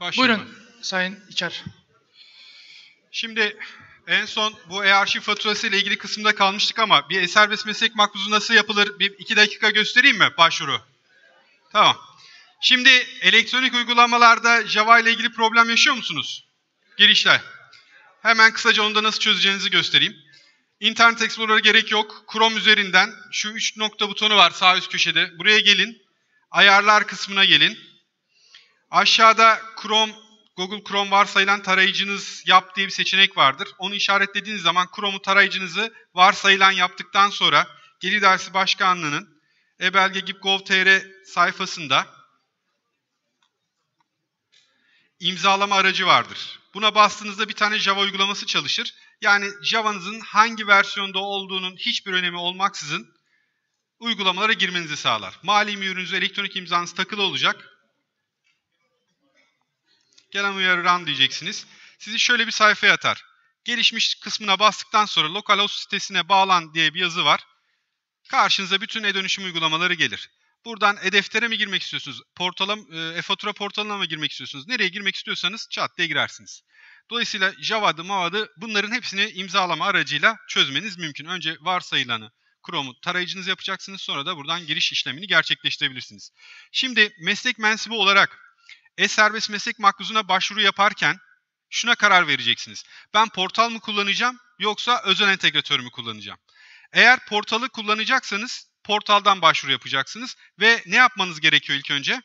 Başlayalım. Buyurun Sayın İçer. Şimdi en son bu e-arşiv faturası ile ilgili kısımda kalmıştık ama bir e-serbest meslek makbuzu nasıl yapılır? Bir iki dakika göstereyim mi başvuru? Tamam. Şimdi elektronik uygulamalarda Java ile ilgili problem yaşıyor musunuz? Girişler. Hemen kısaca onu da nasıl çözeceğinizi göstereyim. İnternet Explorer'a gerek yok. Chrome üzerinden şu üç nokta butonu var sağ üst köşede. Buraya gelin. Ayarlar kısmına gelin. Aşağıda Chrome, Google Chrome varsayılan tarayıcınız yap diye bir seçenek vardır. Onu işaretlediğiniz zaman Chrome'u tarayıcınızı varsayılan yaptıktan sonra Geri Dersi Başkanlığı'nın ebelge.gov.tr sayfasında imzalama aracı vardır. Buna bastığınızda bir tane Java uygulaması çalışır. Yani Java'nızın hangi versiyonda olduğunun hiçbir önemi olmaksızın uygulamalara girmenizi sağlar. Mali mühürünüz, elektronik imzanız takılı olacak gelen uyarıran diyeceksiniz. Sizi şöyle bir sayfaya atar. Gelişmiş kısmına bastıktan sonra localhost sitesine bağlan diye bir yazı var. Karşınıza bütün e-dönüşüm uygulamaları gelir. Buradan e-deftere mi girmek istiyorsunuz? Portala, e, e-fatura portalına mı girmek istiyorsunuz? Nereye girmek istiyorsanız çat diye girersiniz. Dolayısıyla Java'dı, Mava'dı bunların hepsini imzalama aracıyla çözmeniz mümkün. Önce varsayılanı Chrome'u tarayıcınız yapacaksınız. Sonra da buradan giriş işlemini gerçekleştirebilirsiniz. Şimdi meslek mensubu olarak e-Serbest Meslek Makbuzuna başvuru yaparken şuna karar vereceksiniz. Ben portal mı kullanacağım yoksa özel entegratör mü kullanacağım? Eğer portalı kullanacaksanız portaldan başvuru yapacaksınız ve ne yapmanız gerekiyor ilk önce?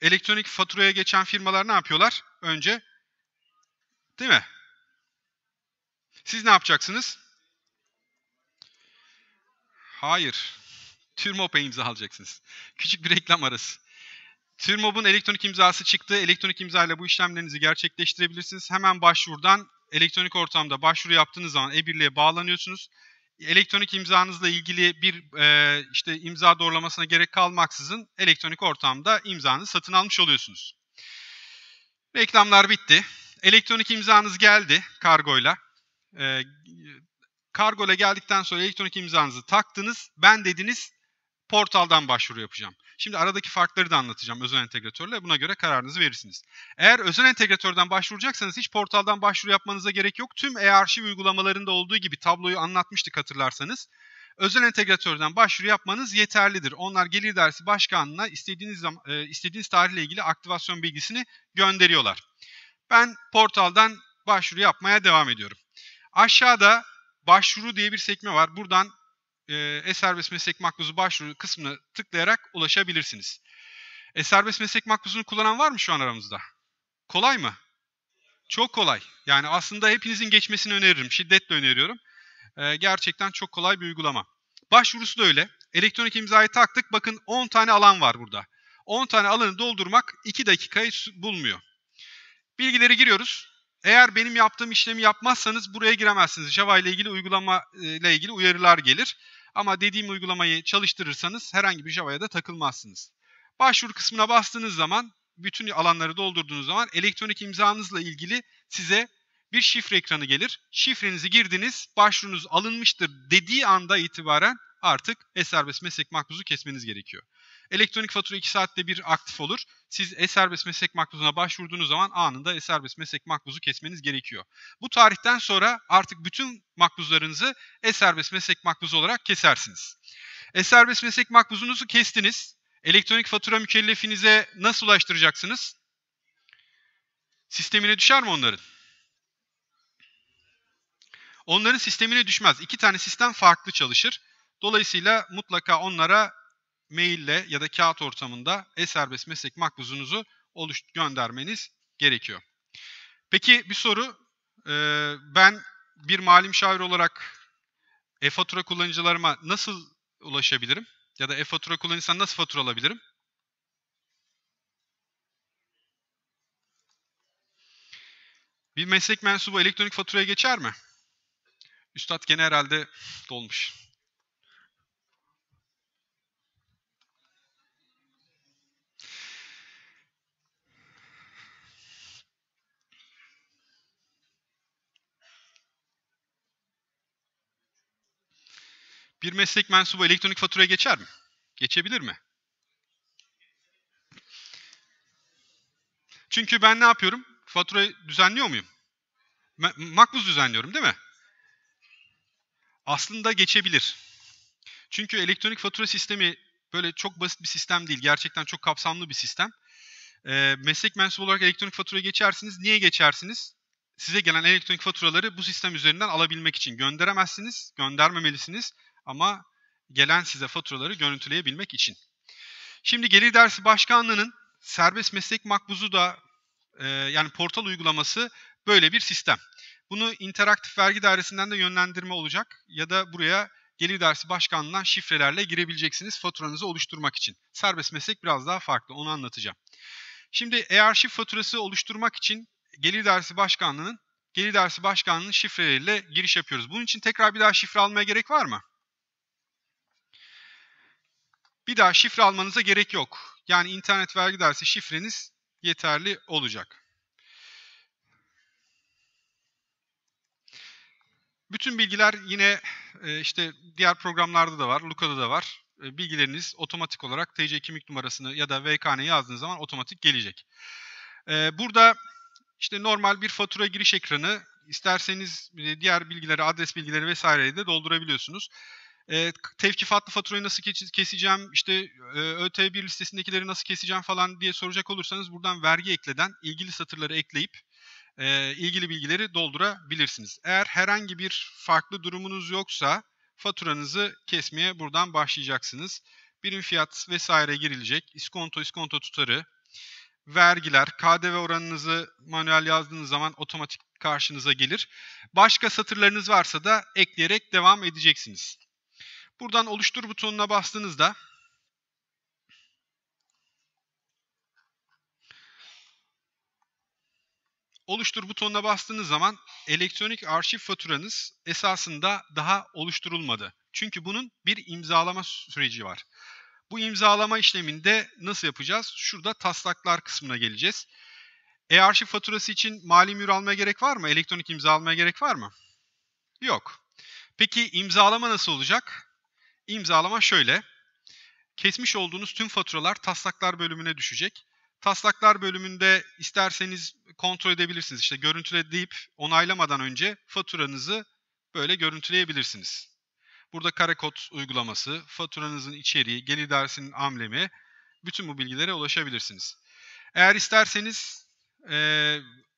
Elektronik faturaya geçen firmalar ne yapıyorlar? Önce değil mi? Siz ne yapacaksınız? Hayır. TÜRMOP'a imza alacaksınız. Küçük bir reklam arası. TÜRMOB'un elektronik imzası çıktı. Elektronik imzayla bu işlemlerinizi gerçekleştirebilirsiniz. Hemen başvurudan elektronik ortamda başvuru yaptığınız zaman e-birliğe bağlanıyorsunuz. Elektronik imzanızla ilgili bir e, işte imza doğrulamasına gerek kalmaksızın elektronik ortamda imzanızı satın almış oluyorsunuz. Reklamlar bitti. Elektronik imzanız geldi kargoyla. E, kargoyla geldikten sonra elektronik imzanızı taktınız. Ben dediniz portaldan başvuru yapacağım. Şimdi aradaki farkları da anlatacağım özel entegratörle. Buna göre kararınızı verirsiniz. Eğer özel entegratörden başvuracaksanız hiç portaldan başvuru yapmanıza gerek yok. Tüm e-arşiv uygulamalarında olduğu gibi tabloyu anlatmıştık hatırlarsanız. Özel entegratörden başvuru yapmanız yeterlidir. Onlar gelir dersi başkanlığına istediğiniz zaman, e, istediğiniz tarihle ilgili aktivasyon bilgisini gönderiyorlar. Ben portaldan başvuru yapmaya devam ediyorum. Aşağıda başvuru diye bir sekme var. Buradan e, e-serbest meslek makbuzu başvuru kısmına tıklayarak ulaşabilirsiniz. E-serbest meslek makbuzunu kullanan var mı şu an aramızda? Kolay mı? Çok kolay. Yani aslında hepinizin geçmesini öneririm. Şiddetle öneriyorum. E, gerçekten çok kolay bir uygulama. Başvurusu da öyle. Elektronik imzayı taktık. Bakın 10 tane alan var burada. 10 tane alanı doldurmak 2 dakikayı bulmuyor. Bilgileri giriyoruz. Eğer benim yaptığım işlemi yapmazsanız buraya giremezsiniz. Java ile ilgili uygulama e, ile ilgili uyarılar gelir. Ama dediğim uygulamayı çalıştırırsanız herhangi bir Java'ya da takılmazsınız. Başvuru kısmına bastığınız zaman bütün alanları doldurduğunuz zaman elektronik imzanızla ilgili size bir şifre ekranı gelir. Şifrenizi girdiniz, başvurunuz alınmıştır dediği anda itibaren artık e-serbest meslek makbuzu kesmeniz gerekiyor. Elektronik fatura 2 saatte bir aktif olur. Siz e-serbest meslek makbuzuna başvurduğunuz zaman anında e-serbest meslek makbuzu kesmeniz gerekiyor. Bu tarihten sonra artık bütün makbuzlarınızı e-serbest meslek makbuzu olarak kesersiniz. E-serbest meslek makbuzunuzu kestiniz. Elektronik fatura mükellefinize nasıl ulaştıracaksınız? Sistemine düşer mi onların? Onların sistemine düşmez. İki tane sistem farklı çalışır. Dolayısıyla mutlaka onlara maille ya da kağıt ortamında e-serbest meslek makbuzunuzu oluş göndermeniz gerekiyor. Peki bir soru. Ee, ben bir mali müşavir olarak e-fatura kullanıcılarıma nasıl ulaşabilirim? Ya da e-fatura kullanıcısından nasıl fatura alabilirim? Bir meslek mensubu elektronik faturaya geçer mi? Üstad gene herhalde dolmuş. Bir meslek mensubu elektronik faturaya geçer mi? Geçebilir mi? Çünkü ben ne yapıyorum? Faturayı düzenliyor muyum? Makbuz düzenliyorum değil mi? Aslında geçebilir. Çünkü elektronik fatura sistemi böyle çok basit bir sistem değil. Gerçekten çok kapsamlı bir sistem. E, meslek mensubu olarak elektronik faturaya geçersiniz. Niye geçersiniz? Size gelen elektronik faturaları bu sistem üzerinden alabilmek için gönderemezsiniz, göndermemelisiniz ama gelen size faturaları görüntüleyebilmek için. Şimdi Gelir Dersi Başkanlığı'nın serbest meslek makbuzu da e, yani portal uygulaması böyle bir sistem. Bunu interaktif vergi dairesinden de yönlendirme olacak ya da buraya Gelir Dersi Başkanlığı'ndan şifrelerle girebileceksiniz faturanızı oluşturmak için. Serbest meslek biraz daha farklı onu anlatacağım. Şimdi eğer şif faturası oluşturmak için Gelir Dersi Başkanlığı'nın Gelir Dersi Başkanlığı'nın şifreleriyle giriş yapıyoruz. Bunun için tekrar bir daha şifre almaya gerek var mı? Bir daha şifre almanıza gerek yok. Yani internet vergi dersi şifreniz yeterli olacak. Bütün bilgiler yine e, işte diğer programlarda da var, Luka'da da var. E, bilgileriniz otomatik olarak TC kimlik numarasını ya da VKN'yi yazdığınız zaman otomatik gelecek. E, burada işte normal bir fatura giriş ekranı, isterseniz diğer bilgileri, adres bilgileri vesaireyi de doldurabiliyorsunuz e, tevkifatlı faturayı nasıl keseceğim, işte e, ÖTB listesindekileri nasıl keseceğim falan diye soracak olursanız buradan vergi ekleden ilgili satırları ekleyip e, ilgili bilgileri doldurabilirsiniz. Eğer herhangi bir farklı durumunuz yoksa faturanızı kesmeye buradan başlayacaksınız. Birim fiyat vesaire girilecek. iskonto iskonto tutarı, vergiler, KDV oranınızı manuel yazdığınız zaman otomatik karşınıza gelir. Başka satırlarınız varsa da ekleyerek devam edeceksiniz. Buradan oluştur butonuna bastığınızda oluştur butonuna bastığınız zaman elektronik arşiv faturanız esasında daha oluşturulmadı. Çünkü bunun bir imzalama süreci var. Bu imzalama işleminde nasıl yapacağız? Şurada taslaklar kısmına geleceğiz. E-arşiv faturası için mali mür almaya gerek var mı? Elektronik imza almaya gerek var mı? Yok. Peki imzalama nasıl olacak? İmzalama şöyle. Kesmiş olduğunuz tüm faturalar taslaklar bölümüne düşecek. Taslaklar bölümünde isterseniz kontrol edebilirsiniz. İşte görüntüle deyip onaylamadan önce faturanızı böyle görüntüleyebilirsiniz. Burada kare kod uygulaması, faturanızın içeriği, gelir dersinin amblemi, bütün bu bilgilere ulaşabilirsiniz. Eğer isterseniz e,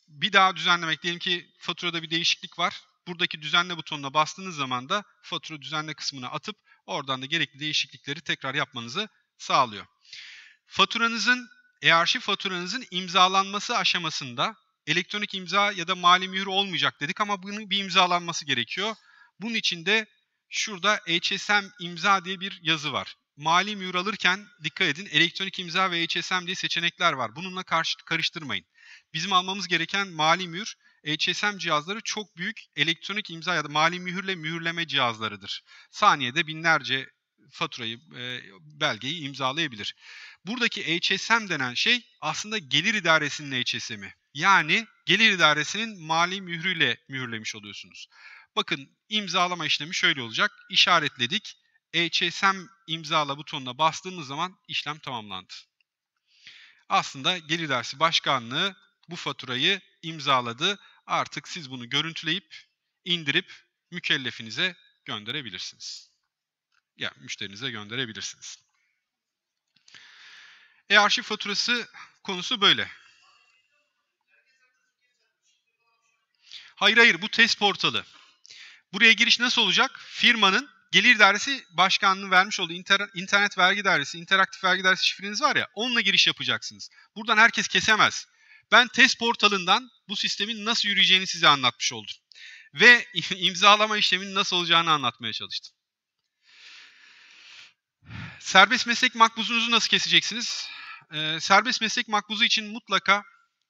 bir daha düzenlemek, diyelim ki faturada bir değişiklik var. Buradaki düzenle butonuna bastığınız zaman da fatura düzenle kısmına atıp Oradan da gerekli değişiklikleri tekrar yapmanızı sağlıyor. Faturanızın, e faturanızın imzalanması aşamasında elektronik imza ya da mali mühür olmayacak dedik ama bunun bir imzalanması gerekiyor. Bunun için de şurada HSM imza diye bir yazı var. Mali mühür alırken dikkat edin elektronik imza ve HSM diye seçenekler var. Bununla karşı, karıştırmayın. Bizim almamız gereken mali mühür HSM cihazları çok büyük elektronik imza ya da mali mühürle mühürleme cihazlarıdır. Saniyede binlerce faturayı, e, belgeyi imzalayabilir. Buradaki HSM denen şey aslında gelir idaresinin HSM'i. Yani gelir idaresinin mali mührüyle mühürlemiş oluyorsunuz. Bakın imzalama işlemi şöyle olacak. İşaretledik. HSM imzala butonuna bastığımız zaman işlem tamamlandı. Aslında Gelir Dersi Başkanlığı bu faturayı imzaladı artık siz bunu görüntüleyip, indirip mükellefinize gönderebilirsiniz. Ya yani müşterinize gönderebilirsiniz. E-arşiv faturası konusu böyle. Hayır hayır bu test portalı. Buraya giriş nasıl olacak? Firmanın gelir dairesi başkanlığı vermiş olduğu inter, internet vergi dairesi, interaktif vergi dairesi şifreniz var ya onunla giriş yapacaksınız. Buradan herkes kesemez. Ben test portalından bu sistemin nasıl yürüyeceğini size anlatmış oldum. Ve imzalama işleminin nasıl olacağını anlatmaya çalıştım. Serbest meslek makbuzunuzu nasıl keseceksiniz? Ee, serbest meslek makbuzu için mutlaka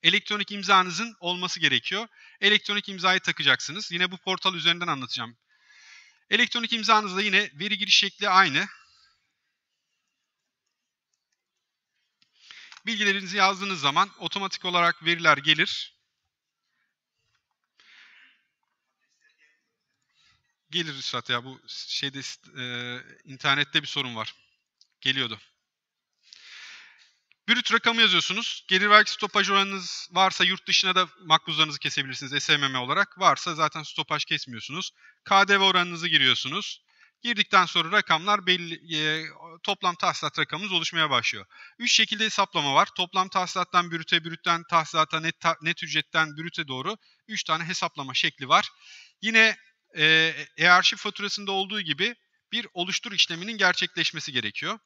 elektronik imzanızın olması gerekiyor. Elektronik imzayı takacaksınız. Yine bu portal üzerinden anlatacağım. Elektronik imzanızda yine veri giriş şekli aynı. bilgilerinizi yazdığınız zaman otomatik olarak veriler gelir. Gelir Üstad ya bu şeyde e, internette bir sorun var. Geliyordu. Brüt rakamı yazıyorsunuz. Gelir vergi stopaj oranınız varsa yurt dışına da makbuzlarınızı kesebilirsiniz SMM olarak. Varsa zaten stopaj kesmiyorsunuz. KDV oranınızı giriyorsunuz. Girdikten sonra rakamlar belli, e, toplam tahsilat rakamımız oluşmaya başlıyor. Üç şekilde hesaplama var. Toplam tahsilattan bürüte, bürütten tahsilata, net, ta, net ücretten bürüte doğru 3 tane hesaplama şekli var. Yine e e, e faturasında olduğu gibi bir oluştur işleminin gerçekleşmesi gerekiyor.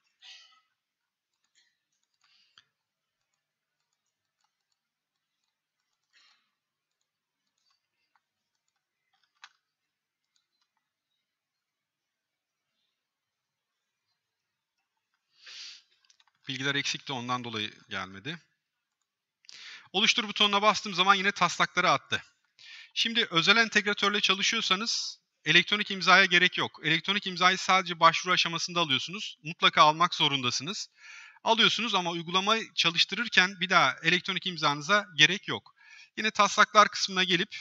Bilgiler eksikti ondan dolayı gelmedi. Oluştur butonuna bastığım zaman yine taslakları attı. Şimdi özel entegratörle çalışıyorsanız elektronik imzaya gerek yok. Elektronik imzayı sadece başvuru aşamasında alıyorsunuz. Mutlaka almak zorundasınız. Alıyorsunuz ama uygulama çalıştırırken bir daha elektronik imzanıza gerek yok. Yine taslaklar kısmına gelip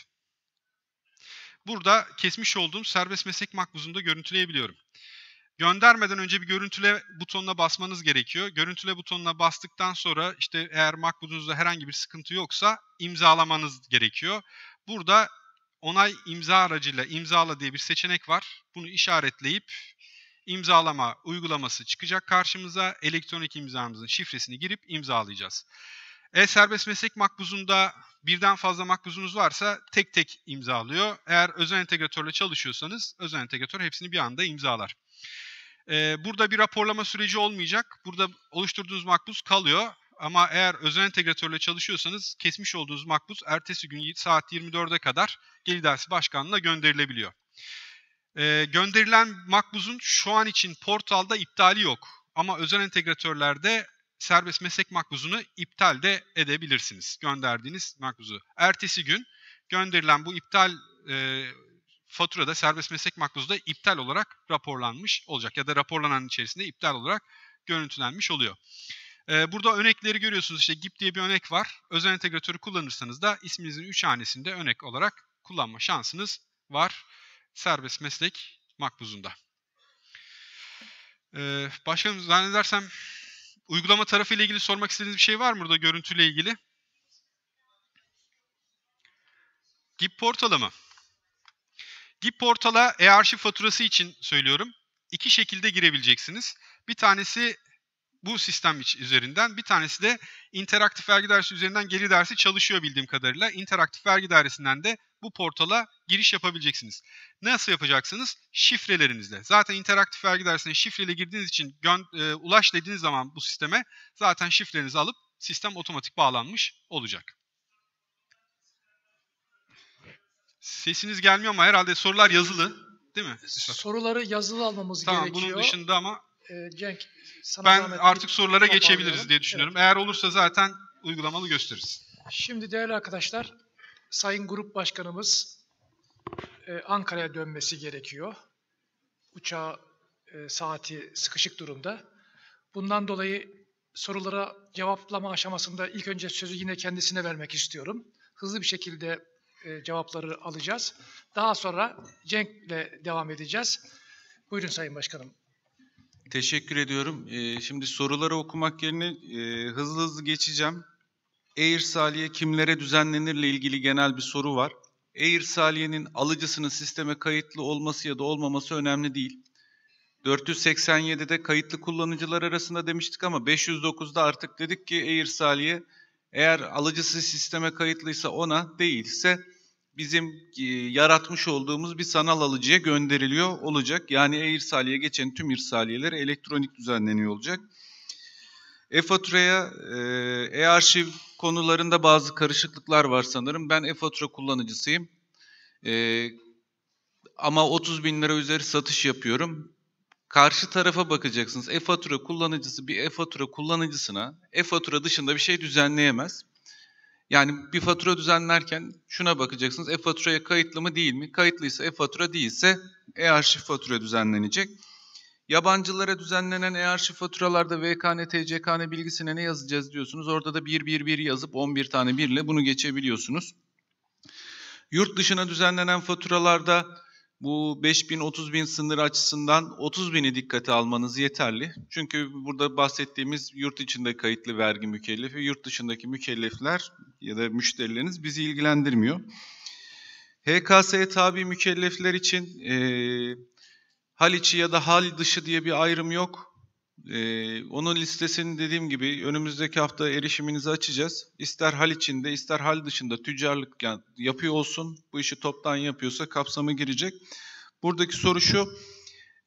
burada kesmiş olduğum serbest meslek makbuzunda da görüntüleyebiliyorum. Göndermeden önce bir görüntüle butonuna basmanız gerekiyor. Görüntüle butonuna bastıktan sonra işte eğer MacBook'unuzda herhangi bir sıkıntı yoksa imzalamanız gerekiyor. Burada onay imza aracıyla imzala diye bir seçenek var. Bunu işaretleyip imzalama uygulaması çıkacak karşımıza. Elektronik imzamızın şifresini girip imzalayacağız. E serbest meslek makbuzunda birden fazla makbuzunuz varsa tek tek imzalıyor. Eğer özel entegratörle çalışıyorsanız özel entegratör hepsini bir anda imzalar. E, burada bir raporlama süreci olmayacak. Burada oluşturduğunuz makbuz kalıyor. Ama eğer özel entegratörle çalışıyorsanız kesmiş olduğunuz makbuz ertesi gün saat 24'e kadar Gelir Dersi Başkanlığı'na gönderilebiliyor. E, gönderilen makbuzun şu an için portalda iptali yok. Ama özel entegratörlerde serbest meslek makbuzunu iptal de edebilirsiniz. Gönderdiğiniz makbuzu. Ertesi gün gönderilen bu iptal e, Fatura da, serbest meslek makbuzu da iptal olarak raporlanmış olacak ya da raporlanan içerisinde iptal olarak görüntülenmiş oluyor. Ee, burada örnekleri görüyorsunuz işte GIP diye bir örnek var. Özel entegratörü kullanırsanız da isminizin 3 hanesinde örnek olarak kullanma şansınız var serbest meslek makbuzunda. Ee, Başka, zannedersem uygulama tarafıyla ilgili sormak istediğiniz bir şey var mı burada görüntüyle ilgili? GIP portalı mı? Gip portala e-arşiv faturası için söylüyorum. İki şekilde girebileceksiniz. Bir tanesi bu sistem üzerinden, bir tanesi de interaktif vergi dairesi üzerinden geri dersi çalışıyor bildiğim kadarıyla. İnteraktif vergi dairesinden de bu portala giriş yapabileceksiniz. Nasıl yapacaksınız? Şifrelerinizle. Zaten interaktif vergi dersine şifreyle girdiğiniz için e, ulaş dediğiniz zaman bu sisteme zaten şifrenizi alıp sistem otomatik bağlanmış olacak. Sesiniz gelmiyor ama herhalde sorular yazılı değil mi? Soruları yazılı almamız tamam, gerekiyor. Tamam bunun dışında ama ee, Cenk, sana ben artık sorulara geçebiliriz diye düşünüyorum. Evet. Eğer olursa zaten uygulamalı gösteririz. Şimdi değerli arkadaşlar Sayın Grup Başkanımız e, Ankara'ya dönmesi gerekiyor. Uçağı e, saati sıkışık durumda. Bundan dolayı sorulara cevaplama aşamasında ilk önce sözü yine kendisine vermek istiyorum. Hızlı bir şekilde e, cevapları alacağız. Daha sonra Cenk ile devam edeceğiz. Buyurun Sayın Başkanım. Teşekkür ediyorum. E, şimdi soruları okumak yerine e, hızlı hızlı geçeceğim. Air Saliye kimlere düzenlenirle ilgili genel bir soru var. Air Saliye'nin alıcısının sisteme kayıtlı olması ya da olmaması önemli değil. 487'de kayıtlı kullanıcılar arasında demiştik ama 509'da artık dedik ki Air Saliye eğer alıcısı sisteme kayıtlıysa ona değilse bizim e, yaratmış olduğumuz bir sanal alıcıya gönderiliyor olacak. Yani e-irsaliye geçen tüm irsaliyeler elektronik düzenleniyor olacak. E-faturaya, e, e-arşiv konularında bazı karışıklıklar var sanırım. Ben e-fatura kullanıcısıyım. E, ama 30 bin lira üzeri satış yapıyorum. Karşı tarafa bakacaksınız. E-fatura kullanıcısı bir e-fatura kullanıcısına e-fatura dışında bir şey düzenleyemez. Yani bir fatura düzenlerken şuna bakacaksınız. E-faturaya kayıtlı mı değil mi? Kayıtlıysa e-fatura değilse e-arşiv fatura düzenlenecek. Yabancılara düzenlenen e-arşiv faturalarda VKN, TCKN bilgisine ne yazacağız diyorsunuz. Orada da 111 yazıp 11 tane 1 ile bunu geçebiliyorsunuz. Yurt dışına düzenlenen faturalarda bu 5000 30000 sınır açısından 30.000'i dikkate almanız yeterli. Çünkü burada bahsettiğimiz yurt içinde kayıtlı vergi mükellefi, yurt dışındaki mükellefler ya da müşterileriniz bizi ilgilendirmiyor. HKS'ye tabi mükellefler için e, hal içi ya da hal dışı diye bir ayrım yok. E, onun listesini dediğim gibi önümüzdeki hafta erişiminizi açacağız. İster hal içinde ister hal dışında tüccarlık yapıyor olsun bu işi toptan yapıyorsa kapsamı girecek. Buradaki soru şu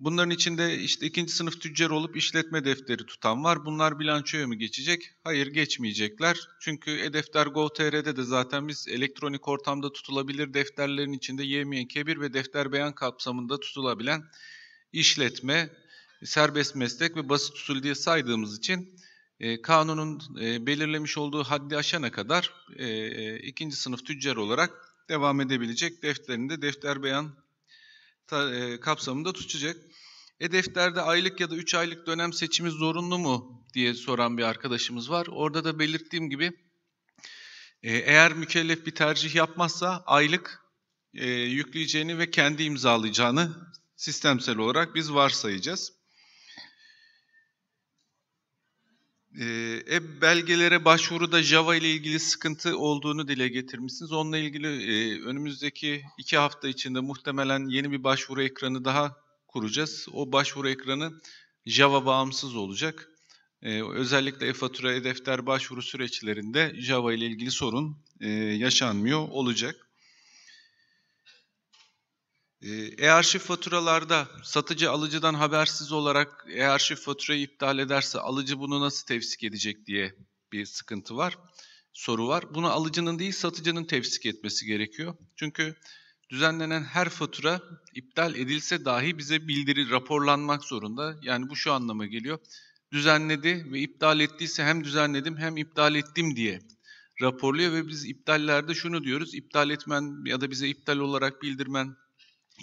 Bunların içinde işte ikinci sınıf tüccar olup işletme defteri tutan var. Bunlar bilançoya mı geçecek? Hayır geçmeyecekler. Çünkü e-defter Go.tr'de de zaten biz elektronik ortamda tutulabilir defterlerin içinde yemeyen kebir ve defter beyan kapsamında tutulabilen işletme, serbest meslek ve basit usul diye saydığımız için e, kanunun e, belirlemiş olduğu haddi aşana kadar e, e, ikinci sınıf tüccar olarak devam edebilecek defterinde defter beyan ta, e, kapsamında tutacak. E defterde aylık ya da 3 aylık dönem seçimi zorunlu mu diye soran bir arkadaşımız var. Orada da belirttiğim gibi e, eğer mükellef bir tercih yapmazsa aylık e, yükleyeceğini ve kendi imzalayacağını sistemsel olarak biz varsayacağız. E, e, belgelere başvuruda Java ile ilgili sıkıntı olduğunu dile getirmişsiniz. Onunla ilgili e, önümüzdeki iki hafta içinde muhtemelen yeni bir başvuru ekranı daha kuracağız. O başvuru ekranı Java bağımsız olacak. Ee, özellikle e-fatura, e-defter başvuru süreçlerinde Java ile ilgili sorun e, yaşanmıyor olacak. Ee, e-arşiv faturalarda satıcı alıcıdan habersiz olarak e-arşiv faturayı iptal ederse alıcı bunu nasıl tefsik edecek diye bir sıkıntı var, soru var. Bunu alıcının değil satıcının tefsik etmesi gerekiyor. Çünkü Düzenlenen her fatura iptal edilse dahi bize bildiri raporlanmak zorunda. Yani bu şu anlama geliyor. Düzenledi ve iptal ettiyse hem düzenledim hem iptal ettim diye raporluyor ve biz iptallerde şunu diyoruz. İptal etmen ya da bize iptal olarak bildirmen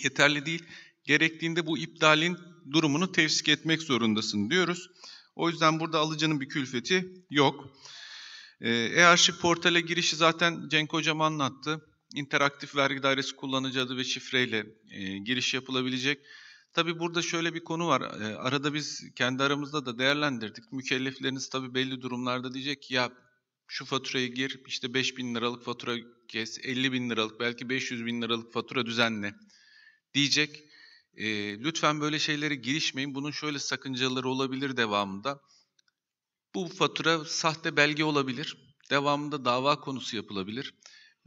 yeterli değil. Gerektiğinde bu iptalin durumunu tevsik etmek zorundasın diyoruz. O yüzden burada alıcının bir külfeti yok. Ee, E-Arşiv portale girişi zaten Cenk Hocam anlattı interaktif vergi dairesi kullanıcı adı ve şifreyle e, giriş yapılabilecek. Tabi burada şöyle bir konu var. E, arada biz kendi aramızda da değerlendirdik. Mükellefleriniz tabi belli durumlarda diyecek ki ya şu faturayı gir işte 5 bin liralık fatura kes, 50 bin liralık belki 500 bin liralık fatura düzenle diyecek. E, lütfen böyle şeylere girişmeyin. Bunun şöyle sakıncaları olabilir devamında. Bu fatura sahte belge olabilir. Devamında dava konusu yapılabilir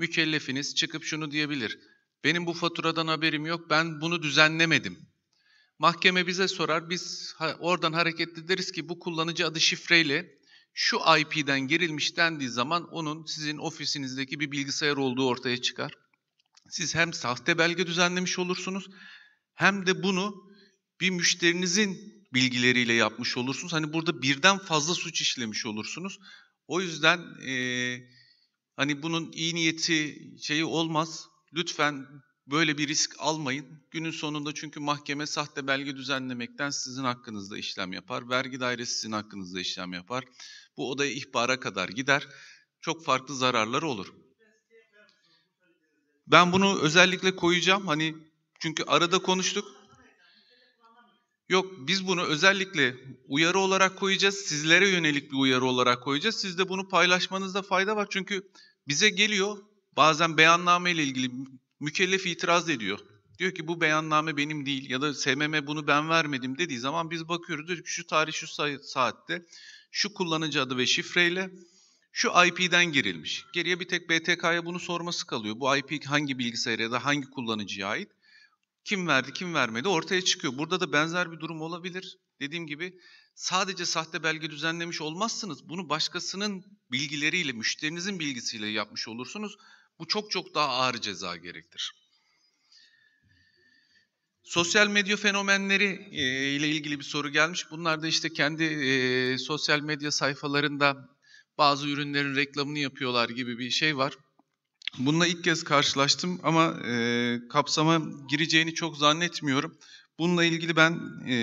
mükellefiniz çıkıp şunu diyebilir. Benim bu faturadan haberim yok, ben bunu düzenlemedim. Mahkeme bize sorar, biz oradan hareketli deriz ki bu kullanıcı adı şifreyle şu IP'den girilmiş dendiği zaman onun sizin ofisinizdeki bir bilgisayar olduğu ortaya çıkar. Siz hem sahte belge düzenlemiş olursunuz hem de bunu bir müşterinizin bilgileriyle yapmış olursunuz. Hani burada birden fazla suç işlemiş olursunuz. O yüzden... Ee, Hani bunun iyi niyeti şeyi olmaz. Lütfen böyle bir risk almayın. Günün sonunda çünkü mahkeme sahte belge düzenlemekten sizin hakkınızda işlem yapar. Vergi dairesi sizin hakkınızda işlem yapar. Bu odaya ihbara kadar gider. Çok farklı zararları olur. Ben bunu özellikle koyacağım. Hani çünkü arada konuştuk. Yok biz bunu özellikle uyarı olarak koyacağız. Sizlere yönelik bir uyarı olarak koyacağız. Siz de bunu paylaşmanızda fayda var. Çünkü bize geliyor bazen beyanname ile ilgili mükellef itiraz ediyor. Diyor ki bu beyanname benim değil ya da SMM bunu ben vermedim dediği zaman biz bakıyoruz diyor ki şu tarih şu saatte şu kullanıcı adı ve şifreyle şu IP'den girilmiş. Geriye bir tek BTK'ya bunu sorması kalıyor. Bu IP hangi bilgisayara ya da hangi kullanıcıya ait? Kim verdi, kim vermedi ortaya çıkıyor. Burada da benzer bir durum olabilir. Dediğim gibi sadece sahte belge düzenlemiş olmazsınız. Bunu başkasının bilgileriyle, müşterinizin bilgisiyle yapmış olursunuz. Bu çok çok daha ağır ceza gerektir. Sosyal medya fenomenleri e, ile ilgili bir soru gelmiş. Bunlar da işte kendi e, sosyal medya sayfalarında bazı ürünlerin reklamını yapıyorlar gibi bir şey var. Bununla ilk kez karşılaştım ama e, kapsama gireceğini çok zannetmiyorum. Bununla ilgili ben e,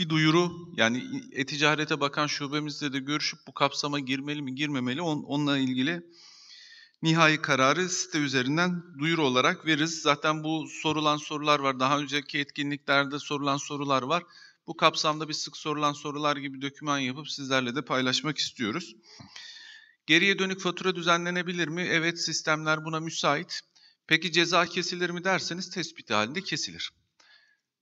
bir duyuru yani e-ticarete bakan şubemizle de görüşüp bu kapsama girmeli mi girmemeli on, onunla ilgili nihai kararı site üzerinden duyuru olarak veririz. Zaten bu sorulan sorular var. Daha önceki etkinliklerde sorulan sorular var. Bu kapsamda bir sık sorulan sorular gibi döküman yapıp sizlerle de paylaşmak istiyoruz. Geriye dönük fatura düzenlenebilir mi? Evet sistemler buna müsait. Peki ceza kesilir mi derseniz tespiti halinde kesilir.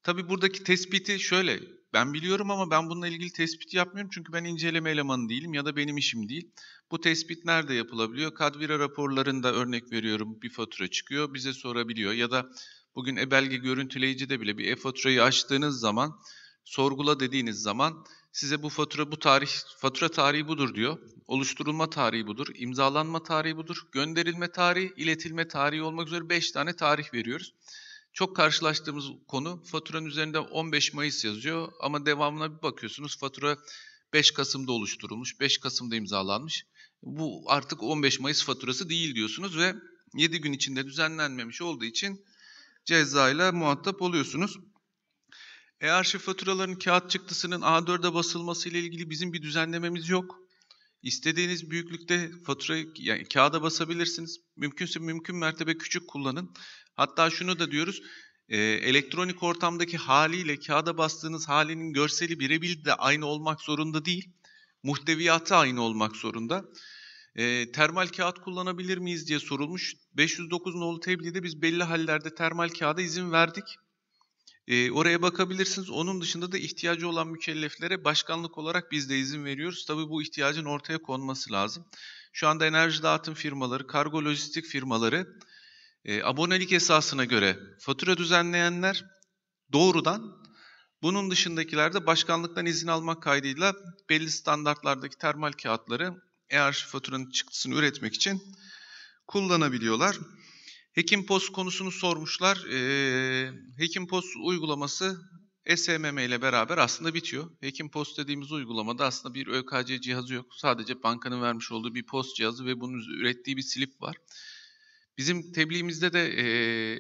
Tabi buradaki tespiti şöyle ben biliyorum ama ben bununla ilgili tespit yapmıyorum çünkü ben inceleme elemanı değilim ya da benim işim değil. Bu tespit nerede yapılabiliyor? Kadvira raporlarında örnek veriyorum bir fatura çıkıyor bize sorabiliyor ya da bugün e-belge görüntüleyici de bile bir e-faturayı açtığınız zaman sorgula dediğiniz zaman size bu fatura bu tarih fatura tarihi budur diyor. Oluşturulma tarihi budur, imzalanma tarihi budur, gönderilme tarihi, iletilme tarihi olmak üzere 5 tane tarih veriyoruz. Çok karşılaştığımız konu faturanın üzerinde 15 Mayıs yazıyor ama devamına bir bakıyorsunuz fatura 5 Kasım'da oluşturulmuş, 5 Kasım'da imzalanmış. Bu artık 15 Mayıs faturası değil diyorsunuz ve 7 gün içinde düzenlenmemiş olduğu için cezayla muhatap oluyorsunuz. E-arşiv faturaların kağıt çıktısının A4'e basılması ile ilgili bizim bir düzenlememiz yok. İstediğiniz büyüklükte faturayı yani kağıda basabilirsiniz. Mümkünse mümkün mertebe küçük kullanın. Hatta şunu da diyoruz. E, elektronik ortamdaki haliyle kağıda bastığınız halinin görseli birebir de aynı olmak zorunda değil. Muhteviyatı aynı olmak zorunda. E, termal kağıt kullanabilir miyiz diye sorulmuş. 509 nolu tebliğde biz belli hallerde termal kağıda izin verdik. E, oraya bakabilirsiniz. Onun dışında da ihtiyacı olan mükelleflere başkanlık olarak biz de izin veriyoruz. Tabii bu ihtiyacın ortaya konması lazım. Şu anda enerji dağıtım firmaları, kargo lojistik firmaları e, abonelik esasına göre fatura düzenleyenler doğrudan bunun dışındakiler de başkanlıktan izin almak kaydıyla belli standartlardaki termal kağıtları e-arşiv faturanın çıktısını üretmek için kullanabiliyorlar. Hekim Hekimpost konusunu sormuşlar. Ee, Hekim Hekimpost uygulaması SMM ile beraber aslında bitiyor. Hekim Hekimpost dediğimiz uygulamada aslında bir ÖKC cihazı yok. Sadece bankanın vermiş olduğu bir post cihazı ve bunun ürettiği bir slip var. Bizim tebliğimizde de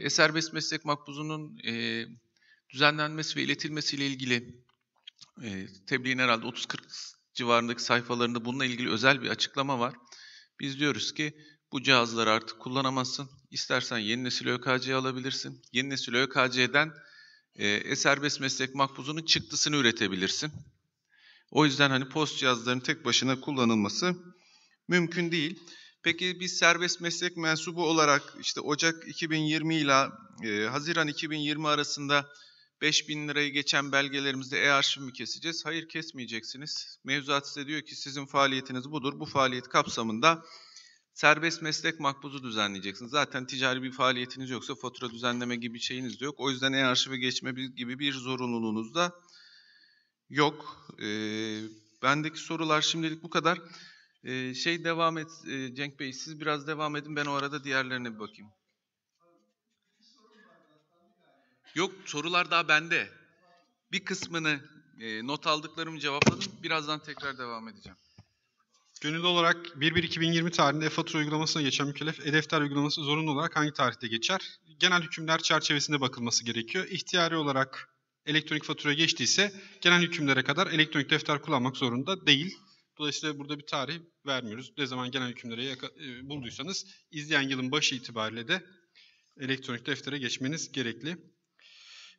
e, serbest meslek makbuzunun e, düzenlenmesi ve iletilmesiyle ilgili e, tebliğin herhalde 30-40 civarındaki sayfalarında bununla ilgili özel bir açıklama var. Biz diyoruz ki bu cihazları artık kullanamazsın. İstersen yeni nesil ÖKC'yi alabilirsin. Yeni nesil ÖKC'den e, serbest meslek makbuzunun çıktısını üretebilirsin. O yüzden hani post cihazların tek başına kullanılması mümkün değil. Peki biz serbest meslek mensubu olarak işte Ocak 2020 ile e, Haziran 2020 arasında 5000 lirayı geçen belgelerimizde e-arşiv mi keseceğiz? Hayır kesmeyeceksiniz. Mevzuat size diyor ki sizin faaliyetiniz budur. Bu faaliyet kapsamında Serbest meslek makbuzu düzenleyeceksiniz. Zaten ticari bir faaliyetiniz yoksa fatura düzenleme gibi şeyiniz de yok. O yüzden e-arşive geçme gibi bir zorunluluğunuz da yok. E, bendeki sorular şimdilik bu kadar. E, şey devam et e, Cenk Bey siz biraz devam edin ben o arada diğerlerine bir bakayım. Yok sorular daha bende. Bir kısmını e, not aldıklarımı cevapladım. Birazdan tekrar devam edeceğim. Gönüllü olarak 1-1-2020 tarihinde e-fatura uygulamasına geçen mükellef e-defter uygulaması zorunlu olarak hangi tarihte geçer? Genel hükümler çerçevesinde bakılması gerekiyor. İhtiyari olarak elektronik fatura geçtiyse genel hükümlere kadar elektronik defter kullanmak zorunda değil. Dolayısıyla burada bir tarih vermiyoruz. Ne zaman genel hükümleri e, bulduysanız izleyen yılın başı itibariyle de elektronik deftere geçmeniz gerekli.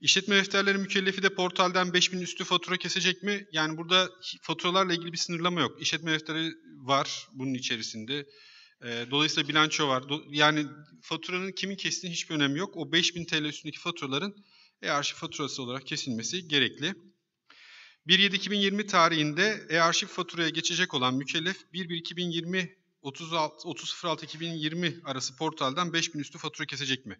İşletme defterleri mükellefi de portalden 5000 üstü fatura kesecek mi? Yani burada faturalarla ilgili bir sınırlama yok. İşletme defteri var bunun içerisinde. Ee, dolayısıyla bilanço var. yani faturanın kimin kestiğinin hiçbir önemi yok. O 5000 TL üstündeki faturaların e-arşiv faturası olarak kesilmesi gerekli. 1.7.2020 tarihinde e-arşiv faturaya geçecek olan mükellef 1.1.2020 30.06.2020 arası portaldan 5000 üstü fatura kesecek mi?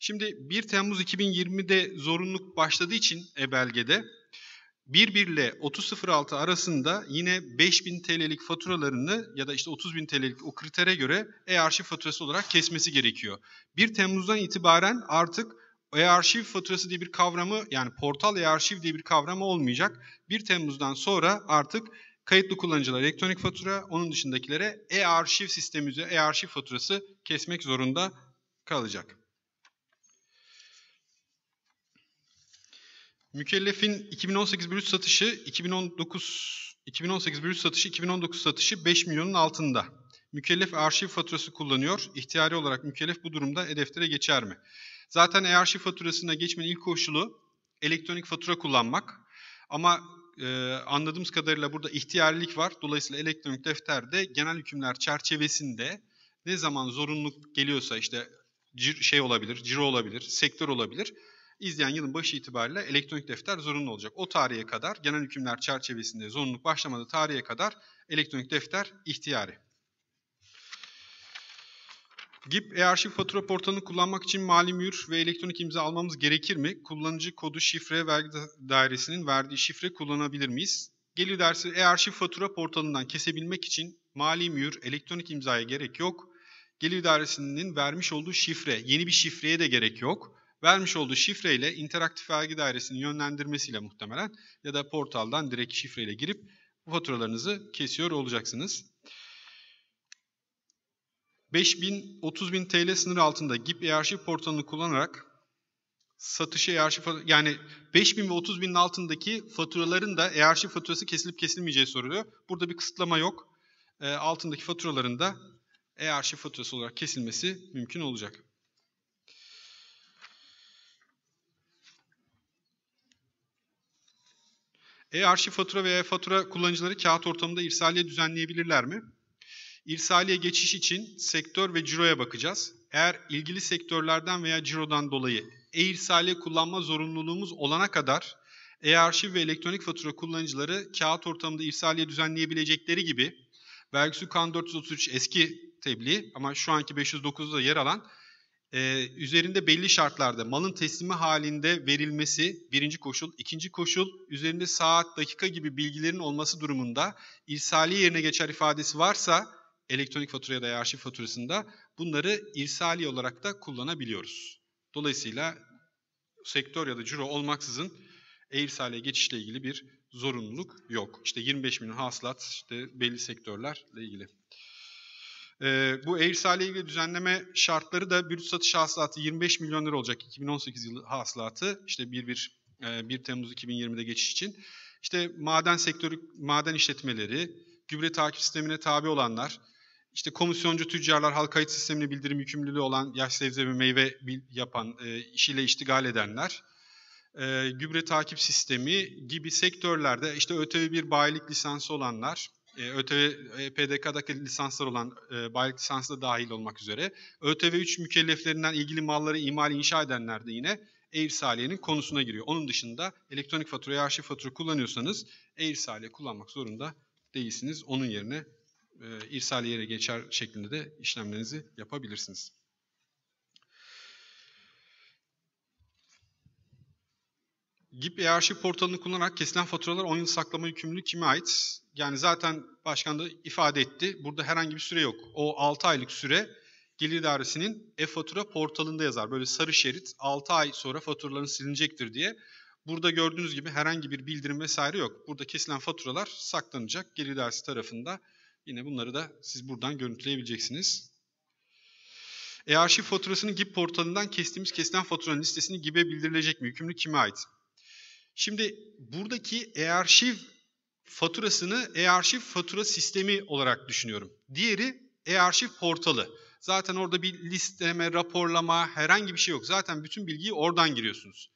Şimdi 1 Temmuz 2020'de zorunluluk başladığı için e-belgede 11 ile 30.06 arasında yine 5000 TL'lik faturalarını ya da işte 30.000 TL'lik o kritere göre e-arşiv faturası olarak kesmesi gerekiyor. 1 Temmuz'dan itibaren artık e-arşiv faturası diye bir kavramı yani portal e-arşiv diye bir kavramı olmayacak. 1 Temmuz'dan sonra artık kayıtlı kullanıcılar elektronik fatura, onun dışındakilere e-arşiv sistemi üzerine e-arşiv faturası kesmek zorunda kalacak. Mükellef'in 2018 bölü satışı 2019 2018 bölü satışı 2019 satışı 5 milyonun altında. Mükellef arşiv faturası kullanıyor. İhtiyari olarak mükellef bu durumda e-deftere geçer mi? Zaten e-arşiv faturasına geçmenin ilk koşulu elektronik fatura kullanmak. Ama e, anladığımız kadarıyla burada ihtiyarlık var. Dolayısıyla elektronik defterde genel hükümler çerçevesinde ne zaman zorunluluk geliyorsa işte şey olabilir, ciro olabilir, sektör olabilir izleyen yılın başı itibariyle elektronik defter zorunlu olacak. O tarihe kadar genel hükümler çerçevesinde zorunluluk başlamadığı tarihe kadar elektronik defter ihtiyari. GIP e-arşiv fatura portalını kullanmak için mali mühür ve elektronik imza almamız gerekir mi? Kullanıcı kodu şifre vergi dairesinin verdiği şifre kullanabilir miyiz? Gelir dersi e-arşiv fatura portalından kesebilmek için mali mühür, elektronik imzaya gerek yok. Gelir dairesinin vermiş olduğu şifre, yeni bir şifreye de gerek yok vermiş olduğu şifreyle interaktif vergi dairesinin yönlendirmesiyle muhtemelen ya da portaldan direkt şifreyle girip bu faturalarınızı kesiyor olacaksınız. 5000 30.000 TL sınırı altında GIP ERŞ portalını kullanarak satışı ERŞ yani 5000 ve 30.000'in altındaki faturaların da ERŞ faturası kesilip kesilmeyeceği soruluyor. Burada bir kısıtlama yok. E, altındaki faturaların da ERŞ faturası olarak kesilmesi mümkün olacak. E-arşiv fatura veya fatura kullanıcıları kağıt ortamında irsaliye düzenleyebilirler mi? İrsaliye geçiş için sektör ve ciroya bakacağız. Eğer ilgili sektörlerden veya cirodan dolayı e-irsaliye kullanma zorunluluğumuz olana kadar e-arşiv ve elektronik fatura kullanıcıları kağıt ortamında irsaliye düzenleyebilecekleri gibi vergisi kan 433 eski tebliğ ama şu anki 509'da yer alan e, üzerinde belli şartlarda malın teslimi halinde verilmesi birinci koşul. ikinci koşul üzerinde saat, dakika gibi bilgilerin olması durumunda irsali yerine geçer ifadesi varsa elektronik fatura ya da arşiv faturasında bunları irsali olarak da kullanabiliyoruz. Dolayısıyla sektör ya da ciro olmaksızın e-irsaliye geçişle ilgili bir zorunluluk yok. İşte 25 milyon hasılat işte belli sektörlerle ilgili. E, bu Airsel'e ilgili düzenleme şartları da brüt satış hasılatı 25 milyon lira olacak 2018 yılı hasılatı. İşte 1, 1, 1 Temmuz 2020'de geçiş için. İşte maden sektörü, maden işletmeleri, gübre takip sistemine tabi olanlar, işte komisyoncu tüccarlar, halk kayıt sistemine bildirim yükümlülüğü olan yaş sebze ve meyve yapan, e, işiyle iştigal edenler, e, gübre takip sistemi gibi sektörlerde işte ÖTV bir bayilik lisansı olanlar, e, ÖTV e, PDK'daki lisanslar olan e, bayilik lisansı da dahil olmak üzere ÖTV 3 mükelleflerinden ilgili malları imal inşa edenler de yine e konusuna giriyor. Onun dışında elektronik faturaya arşiv fatura kullanıyorsanız e kullanmak zorunda değilsiniz. Onun yerine e, irsaliye yere geçer şeklinde de işlemlerinizi yapabilirsiniz. Gip e-arşiv portalını kullanarak kesilen faturalar 10 yıl saklama yükümlülüğü kime ait? Yani zaten başkan da ifade etti. Burada herhangi bir süre yok. O 6 aylık süre Gelir Dairesi'nin e-fatura portalında yazar. Böyle sarı şerit 6 ay sonra faturaların silinecektir diye. Burada gördüğünüz gibi herhangi bir bildirim vesaire yok. Burada kesilen faturalar saklanacak. Gelir Dairesi tarafında yine bunları da siz buradan görüntüleyebileceksiniz. E-arşiv faturasının GİB portalından kestiğimiz kesilen faturanın listesini GİB'e bildirilecek mi? Yükümlü kime ait? Şimdi buradaki e-arşiv faturasını e-arşiv fatura sistemi olarak düşünüyorum. Diğeri e-arşiv portalı. Zaten orada bir listeleme, raporlama, herhangi bir şey yok. Zaten bütün bilgiyi oradan giriyorsunuz.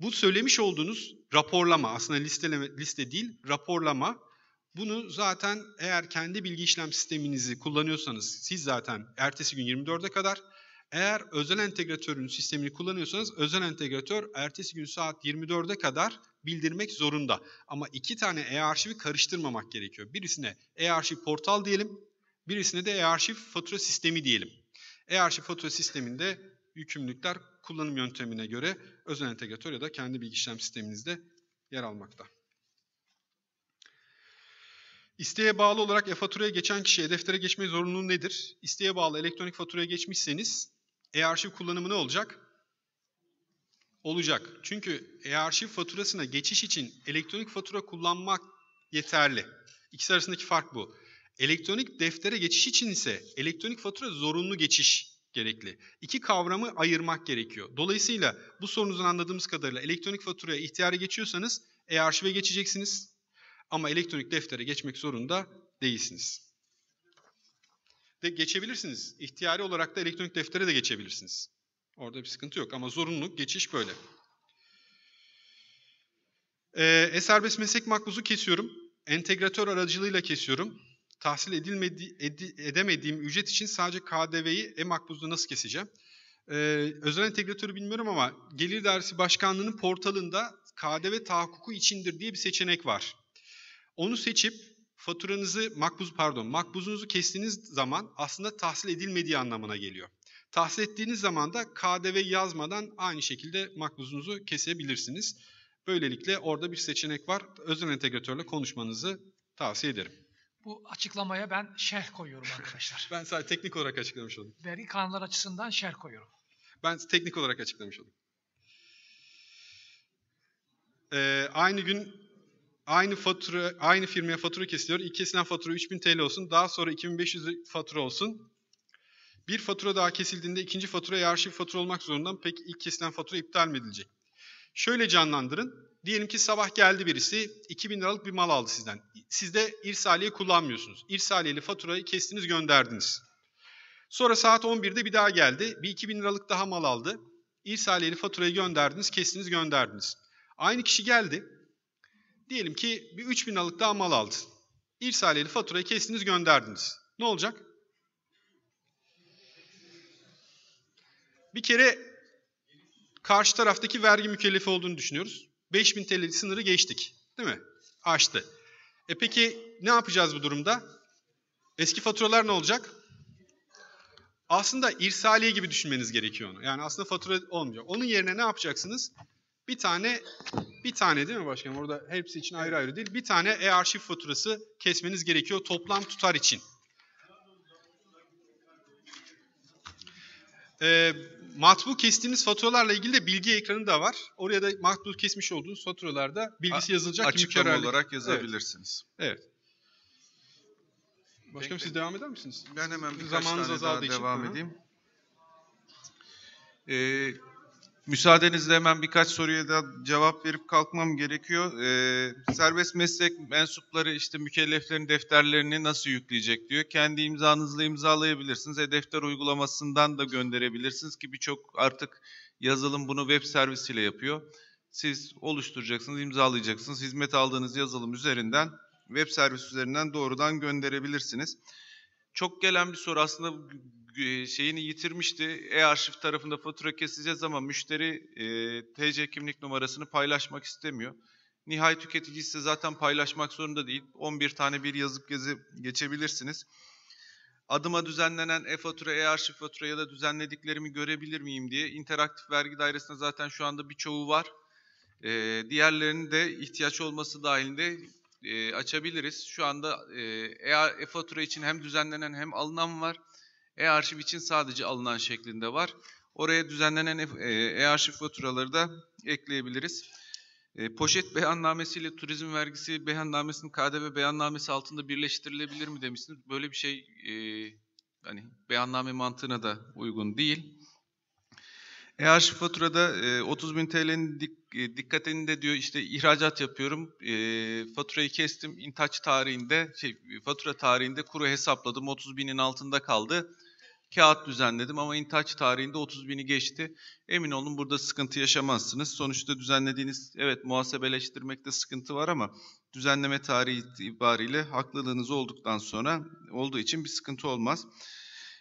Bu söylemiş olduğunuz raporlama, aslında listeleme, liste değil, raporlama. Bunu zaten eğer kendi bilgi işlem sisteminizi kullanıyorsanız, siz zaten ertesi gün 24'e kadar, eğer özel entegratörün sistemini kullanıyorsanız özel entegratör ertesi gün saat 24'e kadar bildirmek zorunda. Ama iki tane e-arşivi karıştırmamak gerekiyor. Birisine e-arşiv portal diyelim, birisine de e-arşiv fatura sistemi diyelim. E-arşiv fatura sisteminde yükümlülükler kullanım yöntemine göre özel entegratör ya da kendi bilgi işlem sisteminizde yer almakta. İsteğe bağlı olarak e-faturaya geçen kişiye deftere geçme zorunluluğu nedir? İsteğe bağlı elektronik faturaya geçmişseniz e-arşiv kullanımı ne olacak? olacak. Çünkü e-arşiv faturasına geçiş için elektronik fatura kullanmak yeterli. İkisi arasındaki fark bu. Elektronik deftere geçiş için ise elektronik fatura zorunlu geçiş gerekli. İki kavramı ayırmak gerekiyor. Dolayısıyla bu sorunuzun anladığımız kadarıyla elektronik faturaya ihtiyarı geçiyorsanız e-arşive geçeceksiniz. Ama elektronik deftere geçmek zorunda değilsiniz. De geçebilirsiniz. İhtiyari olarak da elektronik deftere de geçebilirsiniz. Orada bir sıkıntı yok ama zorunluluk geçiş böyle. Ee, e meslek makbuzu kesiyorum. Entegratör aracılığıyla kesiyorum. Tahsil edilmedi, edi, edemediğim ücret için sadece KDV'yi e-makbuzda nasıl keseceğim? Ee, özel entegratörü bilmiyorum ama Gelir dersi Başkanlığı'nın portalında KDV tahakkuku içindir diye bir seçenek var. Onu seçip faturanızı makbuz pardon makbuzunuzu kestiğiniz zaman aslında tahsil edilmediği anlamına geliyor. Tahsil ettiğiniz zaman da KDV yazmadan aynı şekilde makbuzunuzu kesebilirsiniz. Böylelikle orada bir seçenek var. Özel entegratörle konuşmanızı tavsiye ederim. Bu açıklamaya ben şerh koyuyorum arkadaşlar. ben sadece teknik olarak açıklamış oldum. Veri kanunları açısından şerh koyuyorum. Ben teknik olarak açıklamış oldum. Ee, aynı gün aynı fatura aynı firmaya fatura kesiliyor. İlk kesilen fatura 3000 TL olsun. Daha sonra 2500 fatura olsun. Bir fatura daha kesildiğinde ikinci faturaya arşiv fatura olmak zorunda. Peki ilk kesilen fatura iptal mi edilecek? Şöyle canlandırın. Diyelim ki sabah geldi birisi 2000 liralık bir mal aldı sizden. Siz de irsaliye kullanmıyorsunuz. İrsaliyeli faturayı kestiniz gönderdiniz. Sonra saat 11'de bir daha geldi. Bir 2000 liralık daha mal aldı. İrsaliyeli faturayı gönderdiniz, kestiniz gönderdiniz. Aynı kişi geldi. Diyelim ki bir 3000 liralık daha mal aldı. İrsaliyeli faturayı kestiniz gönderdiniz. Ne olacak? Bir kere karşı taraftaki vergi mükellefi olduğunu düşünüyoruz. 5000 TL sınırı geçtik. Değil mi? Aştı. E peki ne yapacağız bu durumda? Eski faturalar ne olacak? Aslında irsaliye gibi düşünmeniz gerekiyor onu. Yani aslında fatura olmuyor. Onun yerine ne yapacaksınız? Bir tane, bir tane değil mi başkanım? Orada hepsi için ayrı ayrı değil. Bir tane e-arşiv faturası kesmeniz gerekiyor toplam tutar için. Ee, matbu kestiğimiz faturalarla ilgili de bilgi ekranı da var. Oraya da matbu kesmiş olduğunuz faturalarda bilgisi A yazılacak. Açıklama olarak yazabilirsiniz. Evet. evet. Başkanım siz şey devam eder misiniz? Ben hemen birkaç Zamanınız tane daha devam edeyim. Ee, Müsaadenizle hemen birkaç soruya da cevap verip kalkmam gerekiyor. Ee, serbest meslek mensupları işte mükelleflerin defterlerini nasıl yükleyecek diyor. Kendi imzanızla imzalayabilirsiniz. E-defter uygulamasından da gönderebilirsiniz ki birçok artık yazılım bunu web servisiyle yapıyor. Siz oluşturacaksınız, imzalayacaksınız. Hizmet aldığınız yazılım üzerinden, web servis üzerinden doğrudan gönderebilirsiniz. Çok gelen bir soru aslında e, şeyini yitirmişti. E-arşiv tarafında fatura keseceğiz ama müşteri e, TC kimlik numarasını paylaşmak istemiyor. Nihai tüketici ise zaten paylaşmak zorunda değil. 11 tane bir yazıp gezi geçebilirsiniz. Adıma düzenlenen e-fatura, e-arşiv fatura ya da düzenlediklerimi görebilir miyim diye interaktif vergi dairesinde zaten şu anda birçoğu var. E, diğerlerini de ihtiyaç olması dahilinde e, açabiliriz. Şu anda e, e-fatura için hem düzenlenen hem alınan var. E-arşiv için sadece alınan şeklinde var. Oraya düzenlenen e, e-arşiv faturaları da ekleyebiliriz. E, poşet beyannamesi ile turizm vergisi beyannamesinin KDV beyannamesi altında birleştirilebilir mi demişsiniz. Böyle bir şey e, hani beyanname mantığına da uygun değil. E-arşiv faturada 30 bin TL'nin dik, e, dikkatini de diyor işte ihracat yapıyorum. faturayı kestim. İntaç tarihinde şey fatura tarihinde kuru hesapladım. 30 binin altında kaldı kağıt düzenledim ama intihar tarihinde 30 bini geçti. Emin olun burada sıkıntı yaşamazsınız. Sonuçta düzenlediğiniz evet muhasebeleştirmekte sıkıntı var ama düzenleme tarihi itibariyle haklılığınız olduktan sonra olduğu için bir sıkıntı olmaz.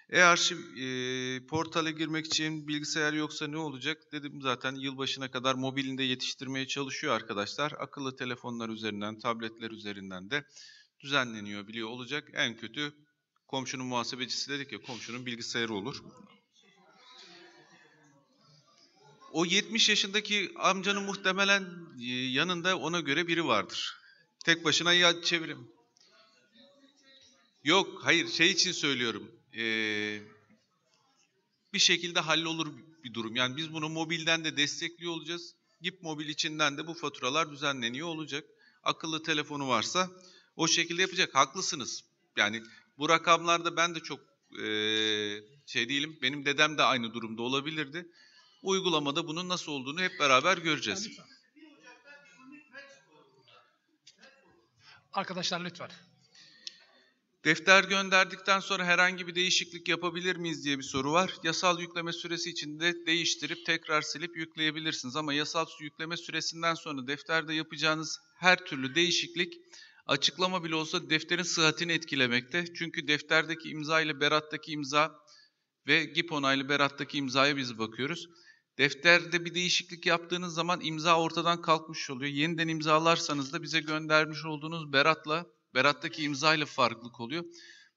E-arşiv e, portale girmek için bilgisayar yoksa ne olacak? Dedim zaten yılbaşına kadar mobilinde yetiştirmeye çalışıyor arkadaşlar. Akıllı telefonlar üzerinden, tabletler üzerinden de düzenleniyor biliyor olacak. En kötü Komşunun muhasebecisi dedik ya komşunun bilgisayarı olur. O 70 yaşındaki amcanın muhtemelen e, yanında ona göre biri vardır. Tek başına ya çevirim. Yok hayır şey için söylüyorum. Ee, bir şekilde hallolur bir durum. Yani biz bunu mobilden de destekliyor olacağız. Gip mobil içinden de bu faturalar düzenleniyor olacak. Akıllı telefonu varsa o şekilde yapacak. Haklısınız. Yani bu rakamlarda ben de çok e, şey değilim. Benim dedem de aynı durumda olabilirdi. Uygulamada bunun nasıl olduğunu hep beraber göreceğiz. Arkadaşlar lütfen. Defter gönderdikten sonra herhangi bir değişiklik yapabilir miyiz diye bir soru var. Yasal yükleme süresi içinde değiştirip tekrar silip yükleyebilirsiniz ama yasal yükleme süresinden sonra defterde yapacağınız her türlü değişiklik Açıklama bile olsa defterin sıhhatini etkilemekte. Çünkü defterdeki imza ile berattaki imza ve GİP onaylı berattaki imzaya biz bakıyoruz. Defterde bir değişiklik yaptığınız zaman imza ortadan kalkmış oluyor. Yeniden imzalarsanız da bize göndermiş olduğunuz beratla, berattaki imza ile farklılık oluyor.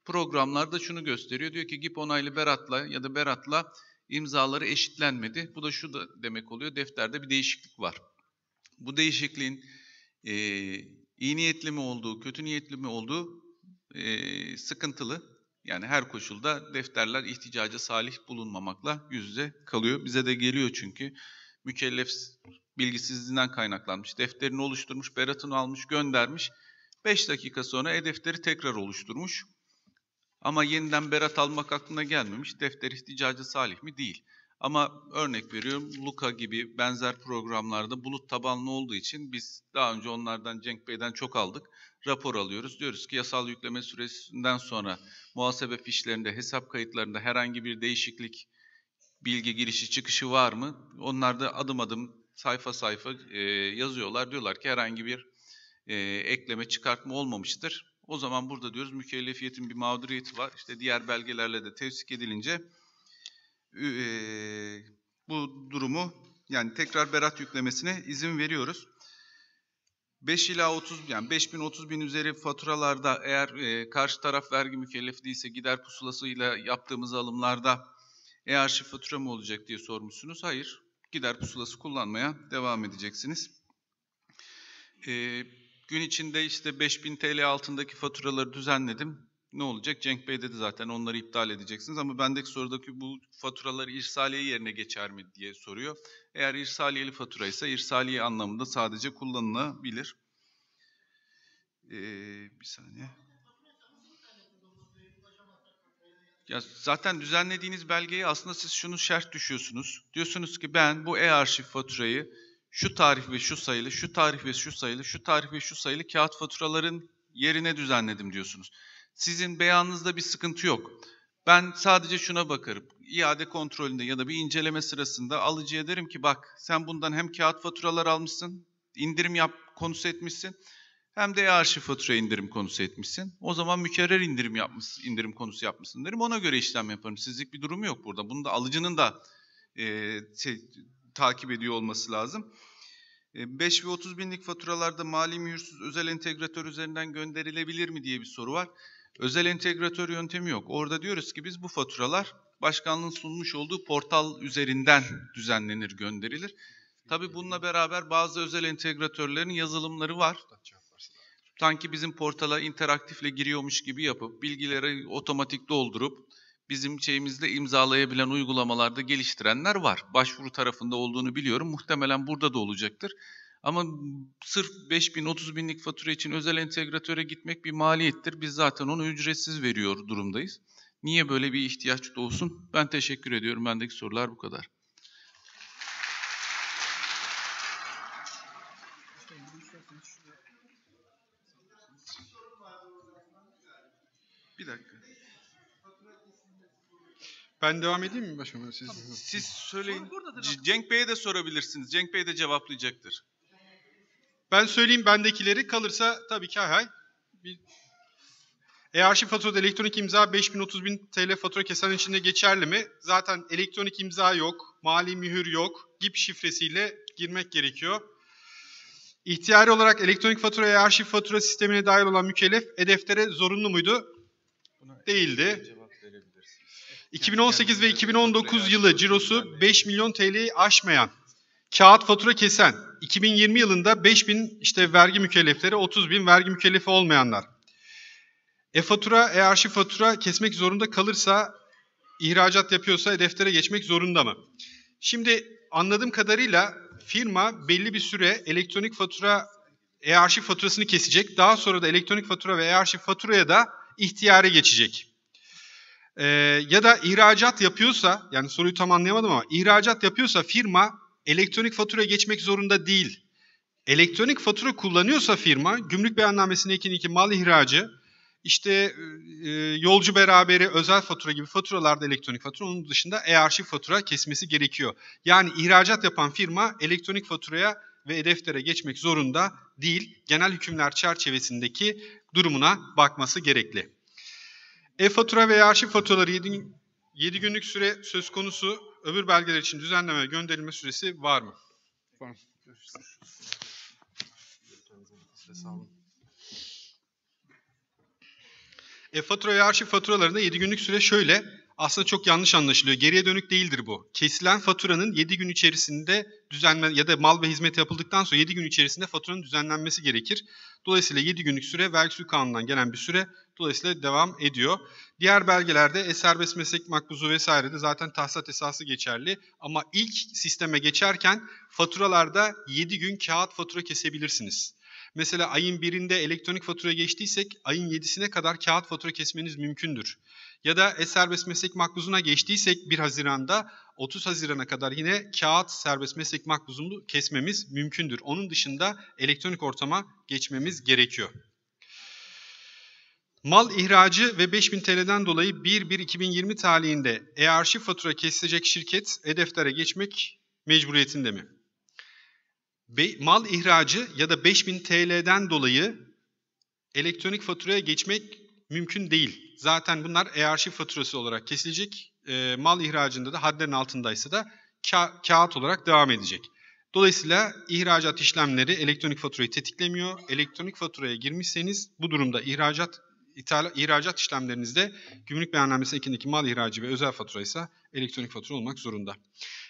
Programlarda şunu gösteriyor. Diyor ki GİP onaylı beratla ya da beratla imzaları eşitlenmedi. Bu da şu da demek oluyor. Defterde bir değişiklik var. Bu değişikliğin e, iyi niyetli mi olduğu, kötü niyetli mi olduğu e, sıkıntılı. Yani her koşulda defterler ihticaca salih bulunmamakla yüz yüze kalıyor. Bize de geliyor çünkü mükellef bilgisizliğinden kaynaklanmış. Defterini oluşturmuş, beratını almış, göndermiş. 5 dakika sonra e-defteri tekrar oluşturmuş. Ama yeniden berat almak aklına gelmemiş. Defter ihticaca salih mi? Değil. Ama örnek veriyorum Luca gibi benzer programlarda bulut tabanlı olduğu için biz daha önce onlardan Cenk Bey'den çok aldık. Rapor alıyoruz. Diyoruz ki yasal yükleme süresinden sonra muhasebe fişlerinde, hesap kayıtlarında herhangi bir değişiklik bilgi girişi çıkışı var mı? Onlar da adım adım sayfa sayfa e, yazıyorlar. Diyorlar ki herhangi bir e, ekleme çıkartma olmamıştır. O zaman burada diyoruz mükellefiyetin bir mağduriyeti var. İşte diğer belgelerle de tevsik edilince e, bu durumu yani tekrar berat yüklemesine izin veriyoruz. 5 ila 30 yani 5 bin 30 bin üzeri faturalarda eğer e, karşı taraf vergi mükellefi değilse gider pusulasıyla yaptığımız alımlarda e-arşiv fatura mı olacak diye sormuşsunuz. Hayır gider pusulası kullanmaya devam edeceksiniz. E, gün içinde işte 5000 TL altındaki faturaları düzenledim ne olacak? Cenk Bey dedi zaten onları iptal edeceksiniz ama bendeki sorudaki bu faturaları irsaliye yerine geçer mi diye soruyor. Eğer irsaliyeli fatura ise irsaliye anlamında sadece kullanılabilir. Ee, bir saniye. Ya zaten düzenlediğiniz belgeyi aslında siz şunu şart düşüyorsunuz. Diyorsunuz ki ben bu e-arşiv faturayı şu tarih ve şu sayılı, şu tarih ve şu sayılı, şu tarih ve şu sayılı kağıt faturaların yerine düzenledim diyorsunuz. Sizin beyanınızda bir sıkıntı yok. Ben sadece şuna bakarım. İade kontrolünde ya da bir inceleme sırasında alıcıya derim ki bak sen bundan hem kağıt faturalar almışsın, indirim yap konusu etmişsin hem de e-arşiv fatura indirim konusu etmişsin. O zaman mükerrer indirim yapmış, indirim konusu yapmışsın derim. Ona göre işlem yaparım. Sizlik bir durumu yok burada. Bunu da alıcının da e, şey, takip ediyor olması lazım. 5 e, ve 30 binlik faturalarda mali mühürsüz özel entegratör üzerinden gönderilebilir mi diye bir soru var. Özel entegratör yöntemi yok. Orada diyoruz ki biz bu faturalar başkanlığın sunmuş olduğu portal üzerinden düzenlenir, gönderilir. Tabii bununla beraber bazı özel entegratörlerin yazılımları var. Sanki bizim portala interaktifle giriyormuş gibi yapıp bilgileri otomatik doldurup bizim şeyimizde imzalayabilen uygulamalarda geliştirenler var. Başvuru tarafında olduğunu biliyorum. Muhtemelen burada da olacaktır. Ama sırf 5 bin 30 binlik fatura için özel entegratöre gitmek bir maliyettir. Biz zaten onu ücretsiz veriyor durumdayız. Niye böyle bir ihtiyaç doğsun? Ben teşekkür ediyorum. Bendeki sorular bu kadar. Bir dakika. Ben devam edeyim mi başkanım? Siz, Siz söyleyin. Cenk Bey'e de sorabilirsiniz. Cenk Bey de cevaplayacaktır. Ben söyleyeyim bendekileri kalırsa tabii ki hay hay. Bir... E arşiv faturada elektronik imza 5030 bin TL fatura kesen içinde geçerli mi? Zaten elektronik imza yok, mali mühür yok, GIP şifresiyle girmek gerekiyor. İhtiyari olarak elektronik fatura ve arşiv fatura sistemine dahil olan mükellef e-deftere zorunlu muydu? Buna Değildi. 2018 ve 2019 yılı cirosu 5 milyon TL'yi aşmayan, kağıt fatura kesen, 2020 yılında 5 bin işte vergi mükellefleri, 30 bin vergi mükellefi olmayanlar. E-fatura, e-arşiv fatura kesmek zorunda kalırsa, ihracat yapıyorsa deftere geçmek zorunda mı? Şimdi anladığım kadarıyla firma belli bir süre elektronik fatura, e-arşiv faturasını kesecek. Daha sonra da elektronik fatura ve e-arşiv faturaya da ihtiyare geçecek. Ee, ya da ihracat yapıyorsa, yani soruyu tam anlayamadım ama ihracat yapıyorsa firma elektronik fatura geçmek zorunda değil. Elektronik fatura kullanıyorsa firma gümrük beyannamesinin ekin iki mal ihracı, işte e, e, yolcu beraberi, özel fatura gibi faturalarda elektronik fatura, onun dışında e-arşiv fatura kesmesi gerekiyor. Yani ihracat yapan firma elektronik faturaya ve e-deftere geçmek zorunda değil. Genel hükümler çerçevesindeki durumuna bakması gerekli. E-fatura ve e arşiv faturaları 7, 7 günlük süre söz konusu Öbür belgeler için düzenleme ve gönderilme süresi var mı? Var mı? Görüşürüz. E, fatura ve arşiv faturalarında 7 günlük süre şöyle. Aslında çok yanlış anlaşılıyor. Geriye dönük değildir bu. Kesilen faturanın 7 gün içerisinde düzenlen ya da mal ve hizmet yapıldıktan sonra 7 gün içerisinde faturanın düzenlenmesi gerekir. Dolayısıyla 7 günlük süre vergi kanunundan gelen bir süre Dolayısıyla devam ediyor. Diğer belgelerde serbest meslek makbuzu vesaire de zaten tahsat esası geçerli. Ama ilk sisteme geçerken faturalarda 7 gün kağıt fatura kesebilirsiniz. Mesela ayın birinde elektronik fatura geçtiysek ayın 7'sine kadar kağıt fatura kesmeniz mümkündür. Ya da serbest meslek makbuzuna geçtiysek 1 Haziran'da 30 Haziran'a kadar yine kağıt serbest meslek makbuzunu kesmemiz mümkündür. Onun dışında elektronik ortama geçmemiz gerekiyor. Mal ihracı ve 5000 TL'den dolayı 1-1-2020 tarihinde e-arşiv fatura kesilecek şirket e-deftere geçmek mecburiyetinde mi? Be- mal ihracı ya da 5000 TL'den dolayı elektronik faturaya geçmek mümkün değil. Zaten bunlar e-arşiv faturası olarak kesilecek. E, mal ihracında da hadlerin altındaysa da ka- kağıt olarak devam edecek. Dolayısıyla ihracat işlemleri elektronik faturayı tetiklemiyor. Elektronik faturaya girmişseniz bu durumda ihracat İthal, ihracat işlemlerinizde gümrük beyannamesi ekindeki mal ihracı ve özel fatura ise elektronik fatura olmak zorunda.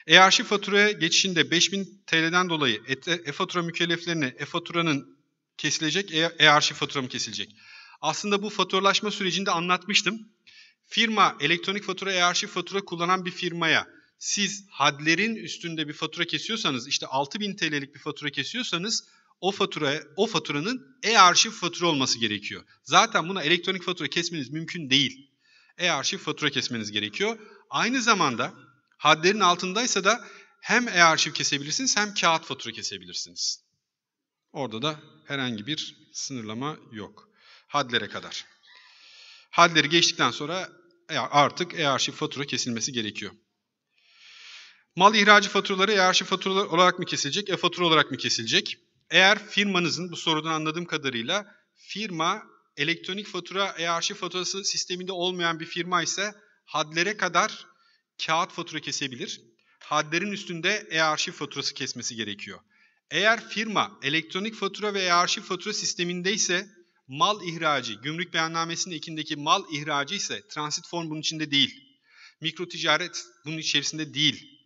E-arşiv faturaya geçişinde 5000 TL'den dolayı e-fatura mükelleflerine e-faturanın kesilecek, e, e-arşiv fatura mı kesilecek? Aslında bu faturalaşma sürecinde anlatmıştım. Firma elektronik fatura e-arşiv fatura kullanan bir firmaya siz hadlerin üstünde bir fatura kesiyorsanız işte 6000 TL'lik bir fatura kesiyorsanız o fatura o faturanın e-arşiv fatura olması gerekiyor. Zaten buna elektronik fatura kesmeniz mümkün değil. E-arşiv fatura kesmeniz gerekiyor. Aynı zamanda hadlerin altındaysa da hem e-arşiv kesebilirsiniz hem kağıt fatura kesebilirsiniz. Orada da herhangi bir sınırlama yok. Hadlere kadar. Hadleri geçtikten sonra e-, artık e-arşiv fatura kesilmesi gerekiyor. Mal ihracı faturaları e-arşiv faturaları olarak mı kesilecek, e-fatura olarak mı kesilecek? Eğer firmanızın bu sorudan anladığım kadarıyla firma elektronik fatura e-arşiv faturası sisteminde olmayan bir firma ise hadlere kadar kağıt fatura kesebilir. Hadlerin üstünde e-arşiv faturası kesmesi gerekiyor. Eğer firma elektronik fatura ve e-arşiv fatura ise mal ihracı, gümrük beyannamesinin ekindeki mal ihracı ise transit form bunun içinde değil. Mikro ticaret bunun içerisinde değil.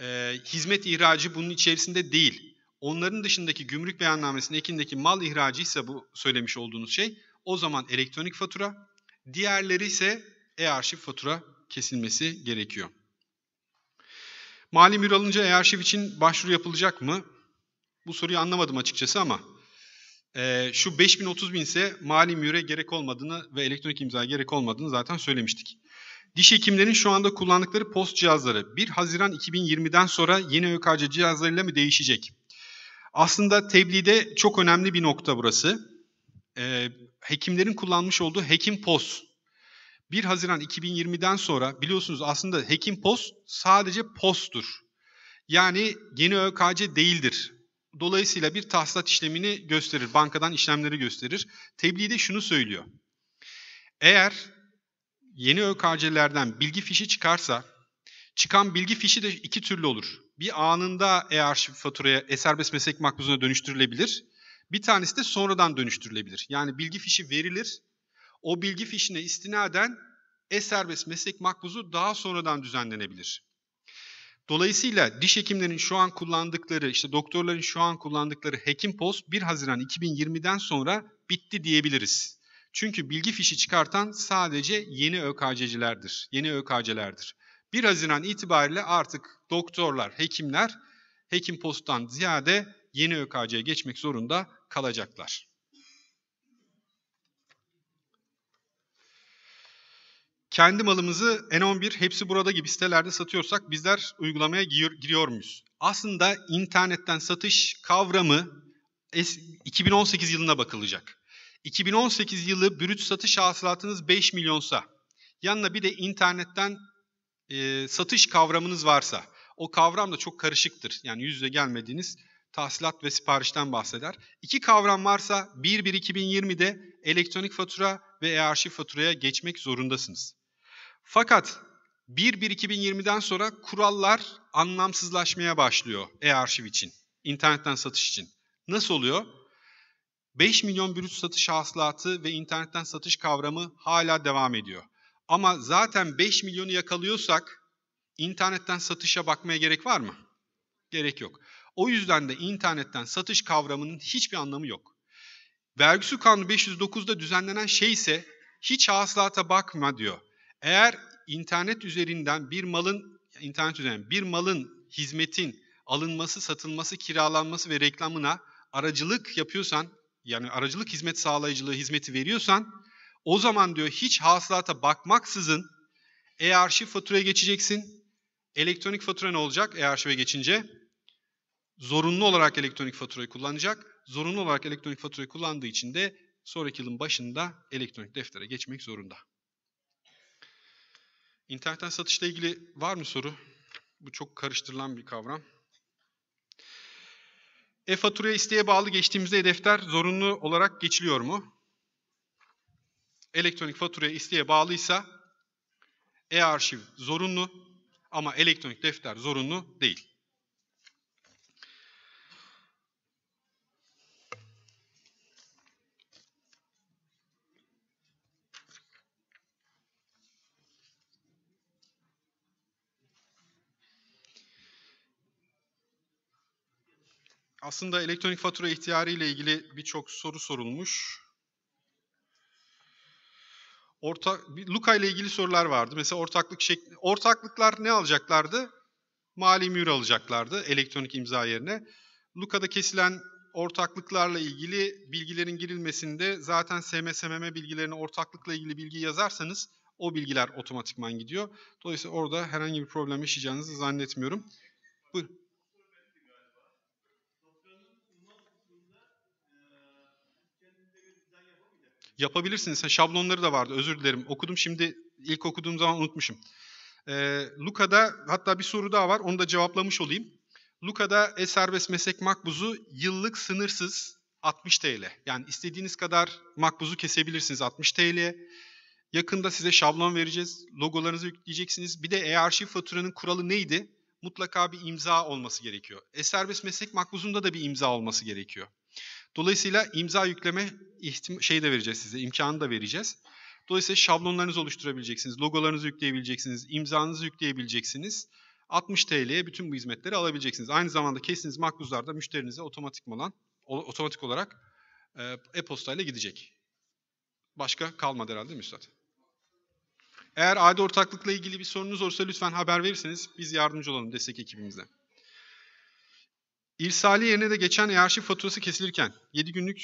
E, hizmet ihracı bunun içerisinde değil. Onların dışındaki gümrük beyannamesinin ekindeki mal ihracı ise bu söylemiş olduğunuz şey o zaman elektronik fatura, diğerleri ise e-arşiv fatura kesilmesi gerekiyor. Mali mür alınca e-arşiv için başvuru yapılacak mı? Bu soruyu anlamadım açıkçası ama e, şu 5000 30 bin ise mali müre gerek olmadığını ve elektronik imza gerek olmadığını zaten söylemiştik. Diş hekimlerin şu anda kullandıkları post cihazları 1 Haziran 2020'den sonra yeni ÖKC cihazlarıyla mı değişecek? Aslında tebliğde çok önemli bir nokta burası. Ee, hekimlerin kullanmış olduğu hekim pos. 1 Haziran 2020'den sonra biliyorsunuz aslında hekim pos sadece postur. Yani yeni ÖKC değildir. Dolayısıyla bir tahsilat işlemini gösterir, bankadan işlemleri gösterir. Tebliğde şunu söylüyor. Eğer yeni ÖKC'lerden bilgi fişi çıkarsa, çıkan bilgi fişi de iki türlü olur bir anında e-arşiv faturaya e meslek makbuzuna dönüştürülebilir. Bir tanesi de sonradan dönüştürülebilir. Yani bilgi fişi verilir. O bilgi fişine istinaden e-serbest meslek makbuzu daha sonradan düzenlenebilir. Dolayısıyla diş hekimlerin şu an kullandıkları, işte doktorların şu an kullandıkları Hekim Post 1 Haziran 2020'den sonra bitti diyebiliriz. Çünkü bilgi fişi çıkartan sadece yeni ÖKC'cilerdir. Yeni ÖKC'lerdir. 1 Haziran itibariyle artık doktorlar, hekimler hekim posttan ziyade yeni ÖKC'ye geçmek zorunda kalacaklar. Kendi malımızı N11 hepsi burada gibi sitelerde satıyorsak bizler uygulamaya giriyor, giriyor muyuz? Aslında internetten satış kavramı 2018 yılına bakılacak. 2018 yılı brüt satış hasılatınız 5 milyonsa, yanına bir de internetten e, satış kavramınız varsa o kavram da çok karışıktır. Yani yüz yüze gelmediğiniz tahsilat ve siparişten bahseder. İki kavram varsa 1-1-2020'de elektronik fatura ve e-arşiv faturaya geçmek zorundasınız. Fakat 1-1-2020'den sonra kurallar anlamsızlaşmaya başlıyor e-arşiv için, internetten satış için. Nasıl oluyor? 5 milyon brüt satış hasılatı ve internetten satış kavramı hala devam ediyor. Ama zaten 5 milyonu yakalıyorsak internetten satışa bakmaya gerek var mı? Gerek yok. O yüzden de internetten satış kavramının hiçbir anlamı yok. Vergisi Kanunu 509'da düzenlenen şey ise hiç hasılata bakma diyor. Eğer internet üzerinden bir malın internet üzerinden bir malın, hizmetin alınması, satılması, kiralanması ve reklamına aracılık yapıyorsan yani aracılık hizmet sağlayıcılığı hizmeti veriyorsan o zaman diyor hiç hasılata bakmaksızın e-arşiv faturaya geçeceksin. Elektronik fatura ne olacak e-arşive geçince? Zorunlu olarak elektronik faturayı kullanacak. Zorunlu olarak elektronik faturayı kullandığı için de sonraki yılın başında elektronik deftere geçmek zorunda. İnternetten satışla ilgili var mı soru? Bu çok karıştırılan bir kavram. E-faturaya isteğe bağlı geçtiğimizde e-defter zorunlu olarak geçiliyor mu? elektronik faturaya isteğe bağlıysa e-arşiv zorunlu ama elektronik defter zorunlu değil. Aslında elektronik fatura ihtiyarı ile ilgili birçok soru sorulmuş. Ortak, Luka ile ilgili sorular vardı. Mesela ortaklık şekli, ortaklıklar ne alacaklardı? Mali mühür alacaklardı elektronik imza yerine. Luka'da kesilen ortaklıklarla ilgili bilgilerin girilmesinde zaten SMSMM bilgilerini ortaklıkla ilgili bilgi yazarsanız o bilgiler otomatikman gidiyor. Dolayısıyla orada herhangi bir problem yaşayacağınızı zannetmiyorum. Buyurun. yapabilirsiniz. şablonları da vardı özür dilerim. Okudum şimdi ilk okuduğum zaman unutmuşum. E, ee, Luka'da hatta bir soru daha var onu da cevaplamış olayım. Luka'da e-serbest meslek makbuzu yıllık sınırsız 60 TL. Yani istediğiniz kadar makbuzu kesebilirsiniz 60 TL'ye. Yakında size şablon vereceğiz. Logolarınızı yükleyeceksiniz. Bir de e-arşiv faturanın kuralı neydi? Mutlaka bir imza olması gerekiyor. E-serbest meslek makbuzunda da bir imza olması gerekiyor. Dolayısıyla imza yükleme şeyi de vereceğiz size, imkanı da vereceğiz. Dolayısıyla şablonlarınızı oluşturabileceksiniz, logolarınızı yükleyebileceksiniz, imzanızı yükleyebileceksiniz. 60 TL'ye bütün bu hizmetleri alabileceksiniz. Aynı zamanda kesiniz makbuzlarda müşterinize otomatik olan otomatik olarak e, e-postayla gidecek. Başka kalmadı herhalde mi Üstad? Eğer AD ortaklıkla ilgili bir sorunuz olursa lütfen haber verirseniz biz yardımcı olalım destek ekibimizle. İrsali yerine de geçen ERŞ faturası kesilirken 7 günlük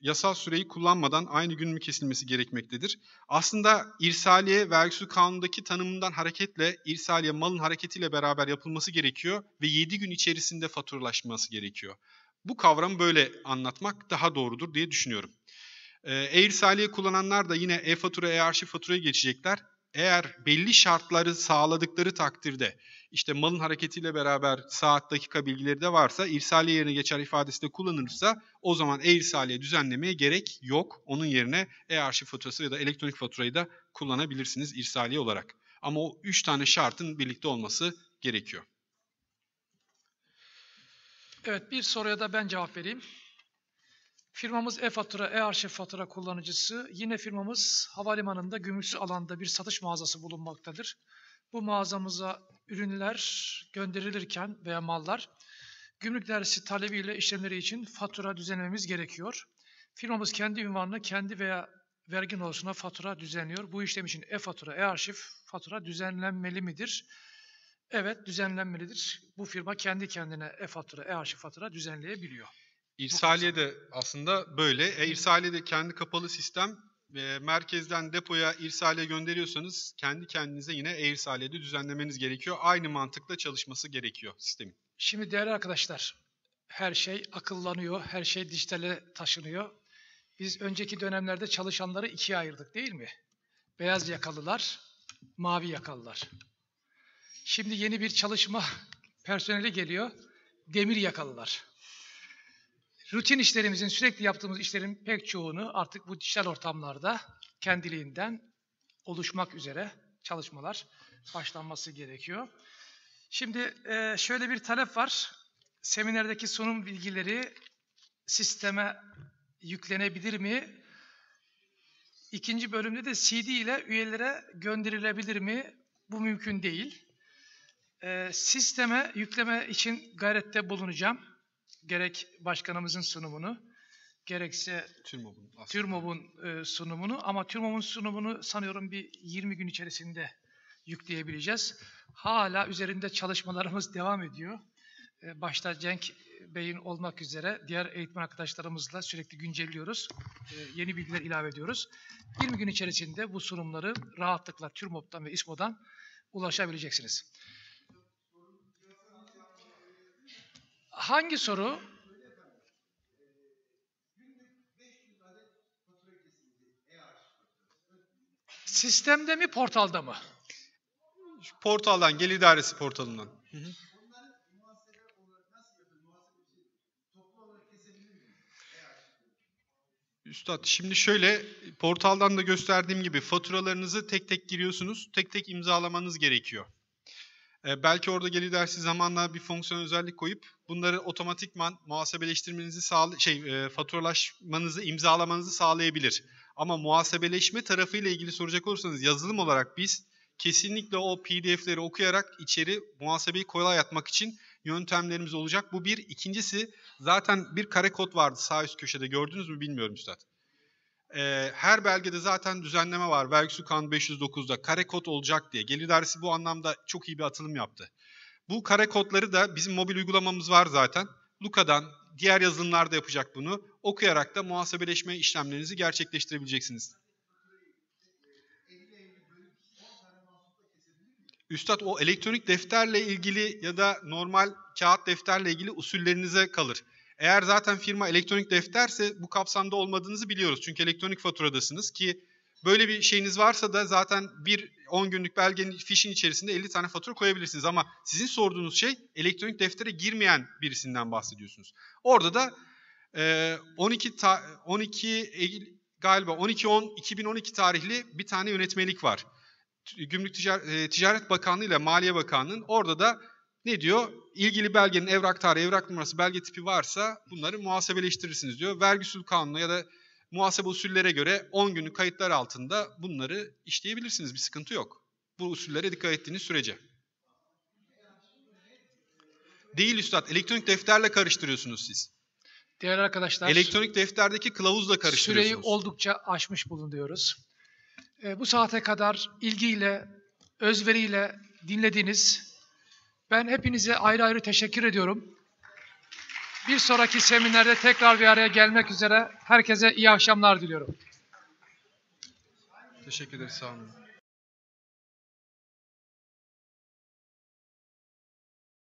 yasal süreyi kullanmadan aynı gün mü kesilmesi gerekmektedir? Aslında irsaliye vergisi kanundaki tanımından hareketle irsaliye malın hareketiyle beraber yapılması gerekiyor ve 7 gün içerisinde faturalaşması gerekiyor. Bu kavramı böyle anlatmak daha doğrudur diye düşünüyorum. E-irsaliye kullananlar da yine e-fatura, e-arşiv faturaya geçecekler eğer belli şartları sağladıkları takdirde işte malın hareketiyle beraber saat dakika bilgileri de varsa irsaliye yerine geçer ifadesi de kullanılırsa o zaman e-irsaliye düzenlemeye gerek yok. Onun yerine e-arşiv faturası ya da elektronik faturayı da kullanabilirsiniz irsaliye olarak. Ama o 3 tane şartın birlikte olması gerekiyor. Evet bir soruya da ben cevap vereyim. Firmamız e-fatura, e-arşiv fatura kullanıcısı. Yine firmamız havalimanında gümrüksü alanda bir satış mağazası bulunmaktadır. Bu mağazamıza ürünler gönderilirken veya mallar gümrük dersi talebiyle işlemleri için fatura düzenlememiz gerekiyor. Firmamız kendi ünvanına, kendi veya vergi nosuna fatura düzenliyor. Bu işlem için e-fatura, e-arşiv fatura düzenlenmeli midir? Evet, düzenlenmelidir. Bu firma kendi kendine e-fatura, e-arşiv fatura düzenleyebiliyor. İrsaliye de aslında böyle. E, irsaliye de kendi kapalı sistem. E, merkezden depoya irsaliye gönderiyorsanız kendi kendinize yine e-irsaliyede düzenlemeniz gerekiyor. Aynı mantıkla çalışması gerekiyor sistemin. Şimdi değerli arkadaşlar, her şey akıllanıyor, her şey dijitale taşınıyor. Biz önceki dönemlerde çalışanları ikiye ayırdık değil mi? Beyaz yakalılar, mavi yakalılar. Şimdi yeni bir çalışma personeli geliyor, demir yakalılar rutin işlerimizin, sürekli yaptığımız işlerin pek çoğunu artık bu dijital ortamlarda kendiliğinden oluşmak üzere çalışmalar başlanması gerekiyor. Şimdi e, şöyle bir talep var. Seminerdeki sunum bilgileri sisteme yüklenebilir mi? İkinci bölümde de CD ile üyelere gönderilebilir mi? Bu mümkün değil. E, sisteme yükleme için gayrette bulunacağım gerek başkanımızın sunumunu, gerekse TÜRMOB'un, TÜRMOB'un e, sunumunu ama TÜRMOB'un sunumunu sanıyorum bir 20 gün içerisinde yükleyebileceğiz. Hala üzerinde çalışmalarımız devam ediyor. E, başta Cenk Bey'in olmak üzere diğer eğitim arkadaşlarımızla sürekli güncelliyoruz. E, yeni bilgiler ilave ediyoruz. 20 gün içerisinde bu sunumları rahatlıkla TÜRMOB'dan ve İSMO'dan ulaşabileceksiniz. Hangi soru? Sistemde mi, portalda mı? Portaldan, Gelir İdaresi portalından. Hı hı. Üstad şimdi şöyle portaldan da gösterdiğim gibi faturalarınızı tek tek giriyorsunuz. Tek tek imzalamanız gerekiyor. E, belki orada geri dersi zamanla bir fonksiyon özellik koyup bunları otomatikman muhasebeleştirmenizi sağ şey e, faturalaşmanızı imzalamanızı sağlayabilir. Ama muhasebeleşme tarafıyla ilgili soracak olursanız yazılım olarak biz kesinlikle o PDF'leri okuyarak içeri muhasebeyi kolay atmak için yöntemlerimiz olacak. Bu bir. İkincisi zaten bir kare kod vardı sağ üst köşede gördünüz mü bilmiyorum üstad e, her belgede zaten düzenleme var. Vergisi Kanun 509'da kare kod olacak diye. Gelir Dersi bu anlamda çok iyi bir atılım yaptı. Bu kare kodları da bizim mobil uygulamamız var zaten. Luka'dan, diğer yazılımlarda yapacak bunu. Okuyarak da muhasebeleşme işlemlerinizi gerçekleştirebileceksiniz. Üstad o elektronik defterle ilgili ya da normal kağıt defterle ilgili usullerinize kalır. Eğer zaten firma elektronik defterse bu kapsamda olmadığınızı biliyoruz. Çünkü elektronik faturadasınız ki böyle bir şeyiniz varsa da zaten bir 10 günlük belgenin fişin içerisinde 50 tane fatura koyabilirsiniz. Ama sizin sorduğunuz şey elektronik deftere girmeyen birisinden bahsediyorsunuz. Orada da 12 e, ta, 12 galiba 12-10 2012 tarihli bir tane yönetmelik var. Gümrük Ticaret, Ticaret Bakanlığı ile Maliye Bakanlığı'nın orada da ne diyor? İlgili belgenin evrak tarihi, evrak numarası, belge tipi varsa bunları muhasebeleştirirsiniz diyor. Vergi usul kanunu ya da muhasebe usullere göre 10 günlük kayıtlar altında bunları işleyebilirsiniz. Bir sıkıntı yok. Bu usullere dikkat ettiğiniz sürece. Değil üstad. Elektronik defterle karıştırıyorsunuz siz. Değerli arkadaşlar. Elektronik defterdeki kılavuzla karıştırıyorsunuz. Süreyi oldukça aşmış bulunuyoruz. E, ee, bu saate kadar ilgiyle, özveriyle dinlediğiniz ben hepinize ayrı ayrı teşekkür ediyorum. Bir sonraki seminerde tekrar bir araya gelmek üzere herkese iyi akşamlar diliyorum. Teşekkür ederiz. Sağ olun.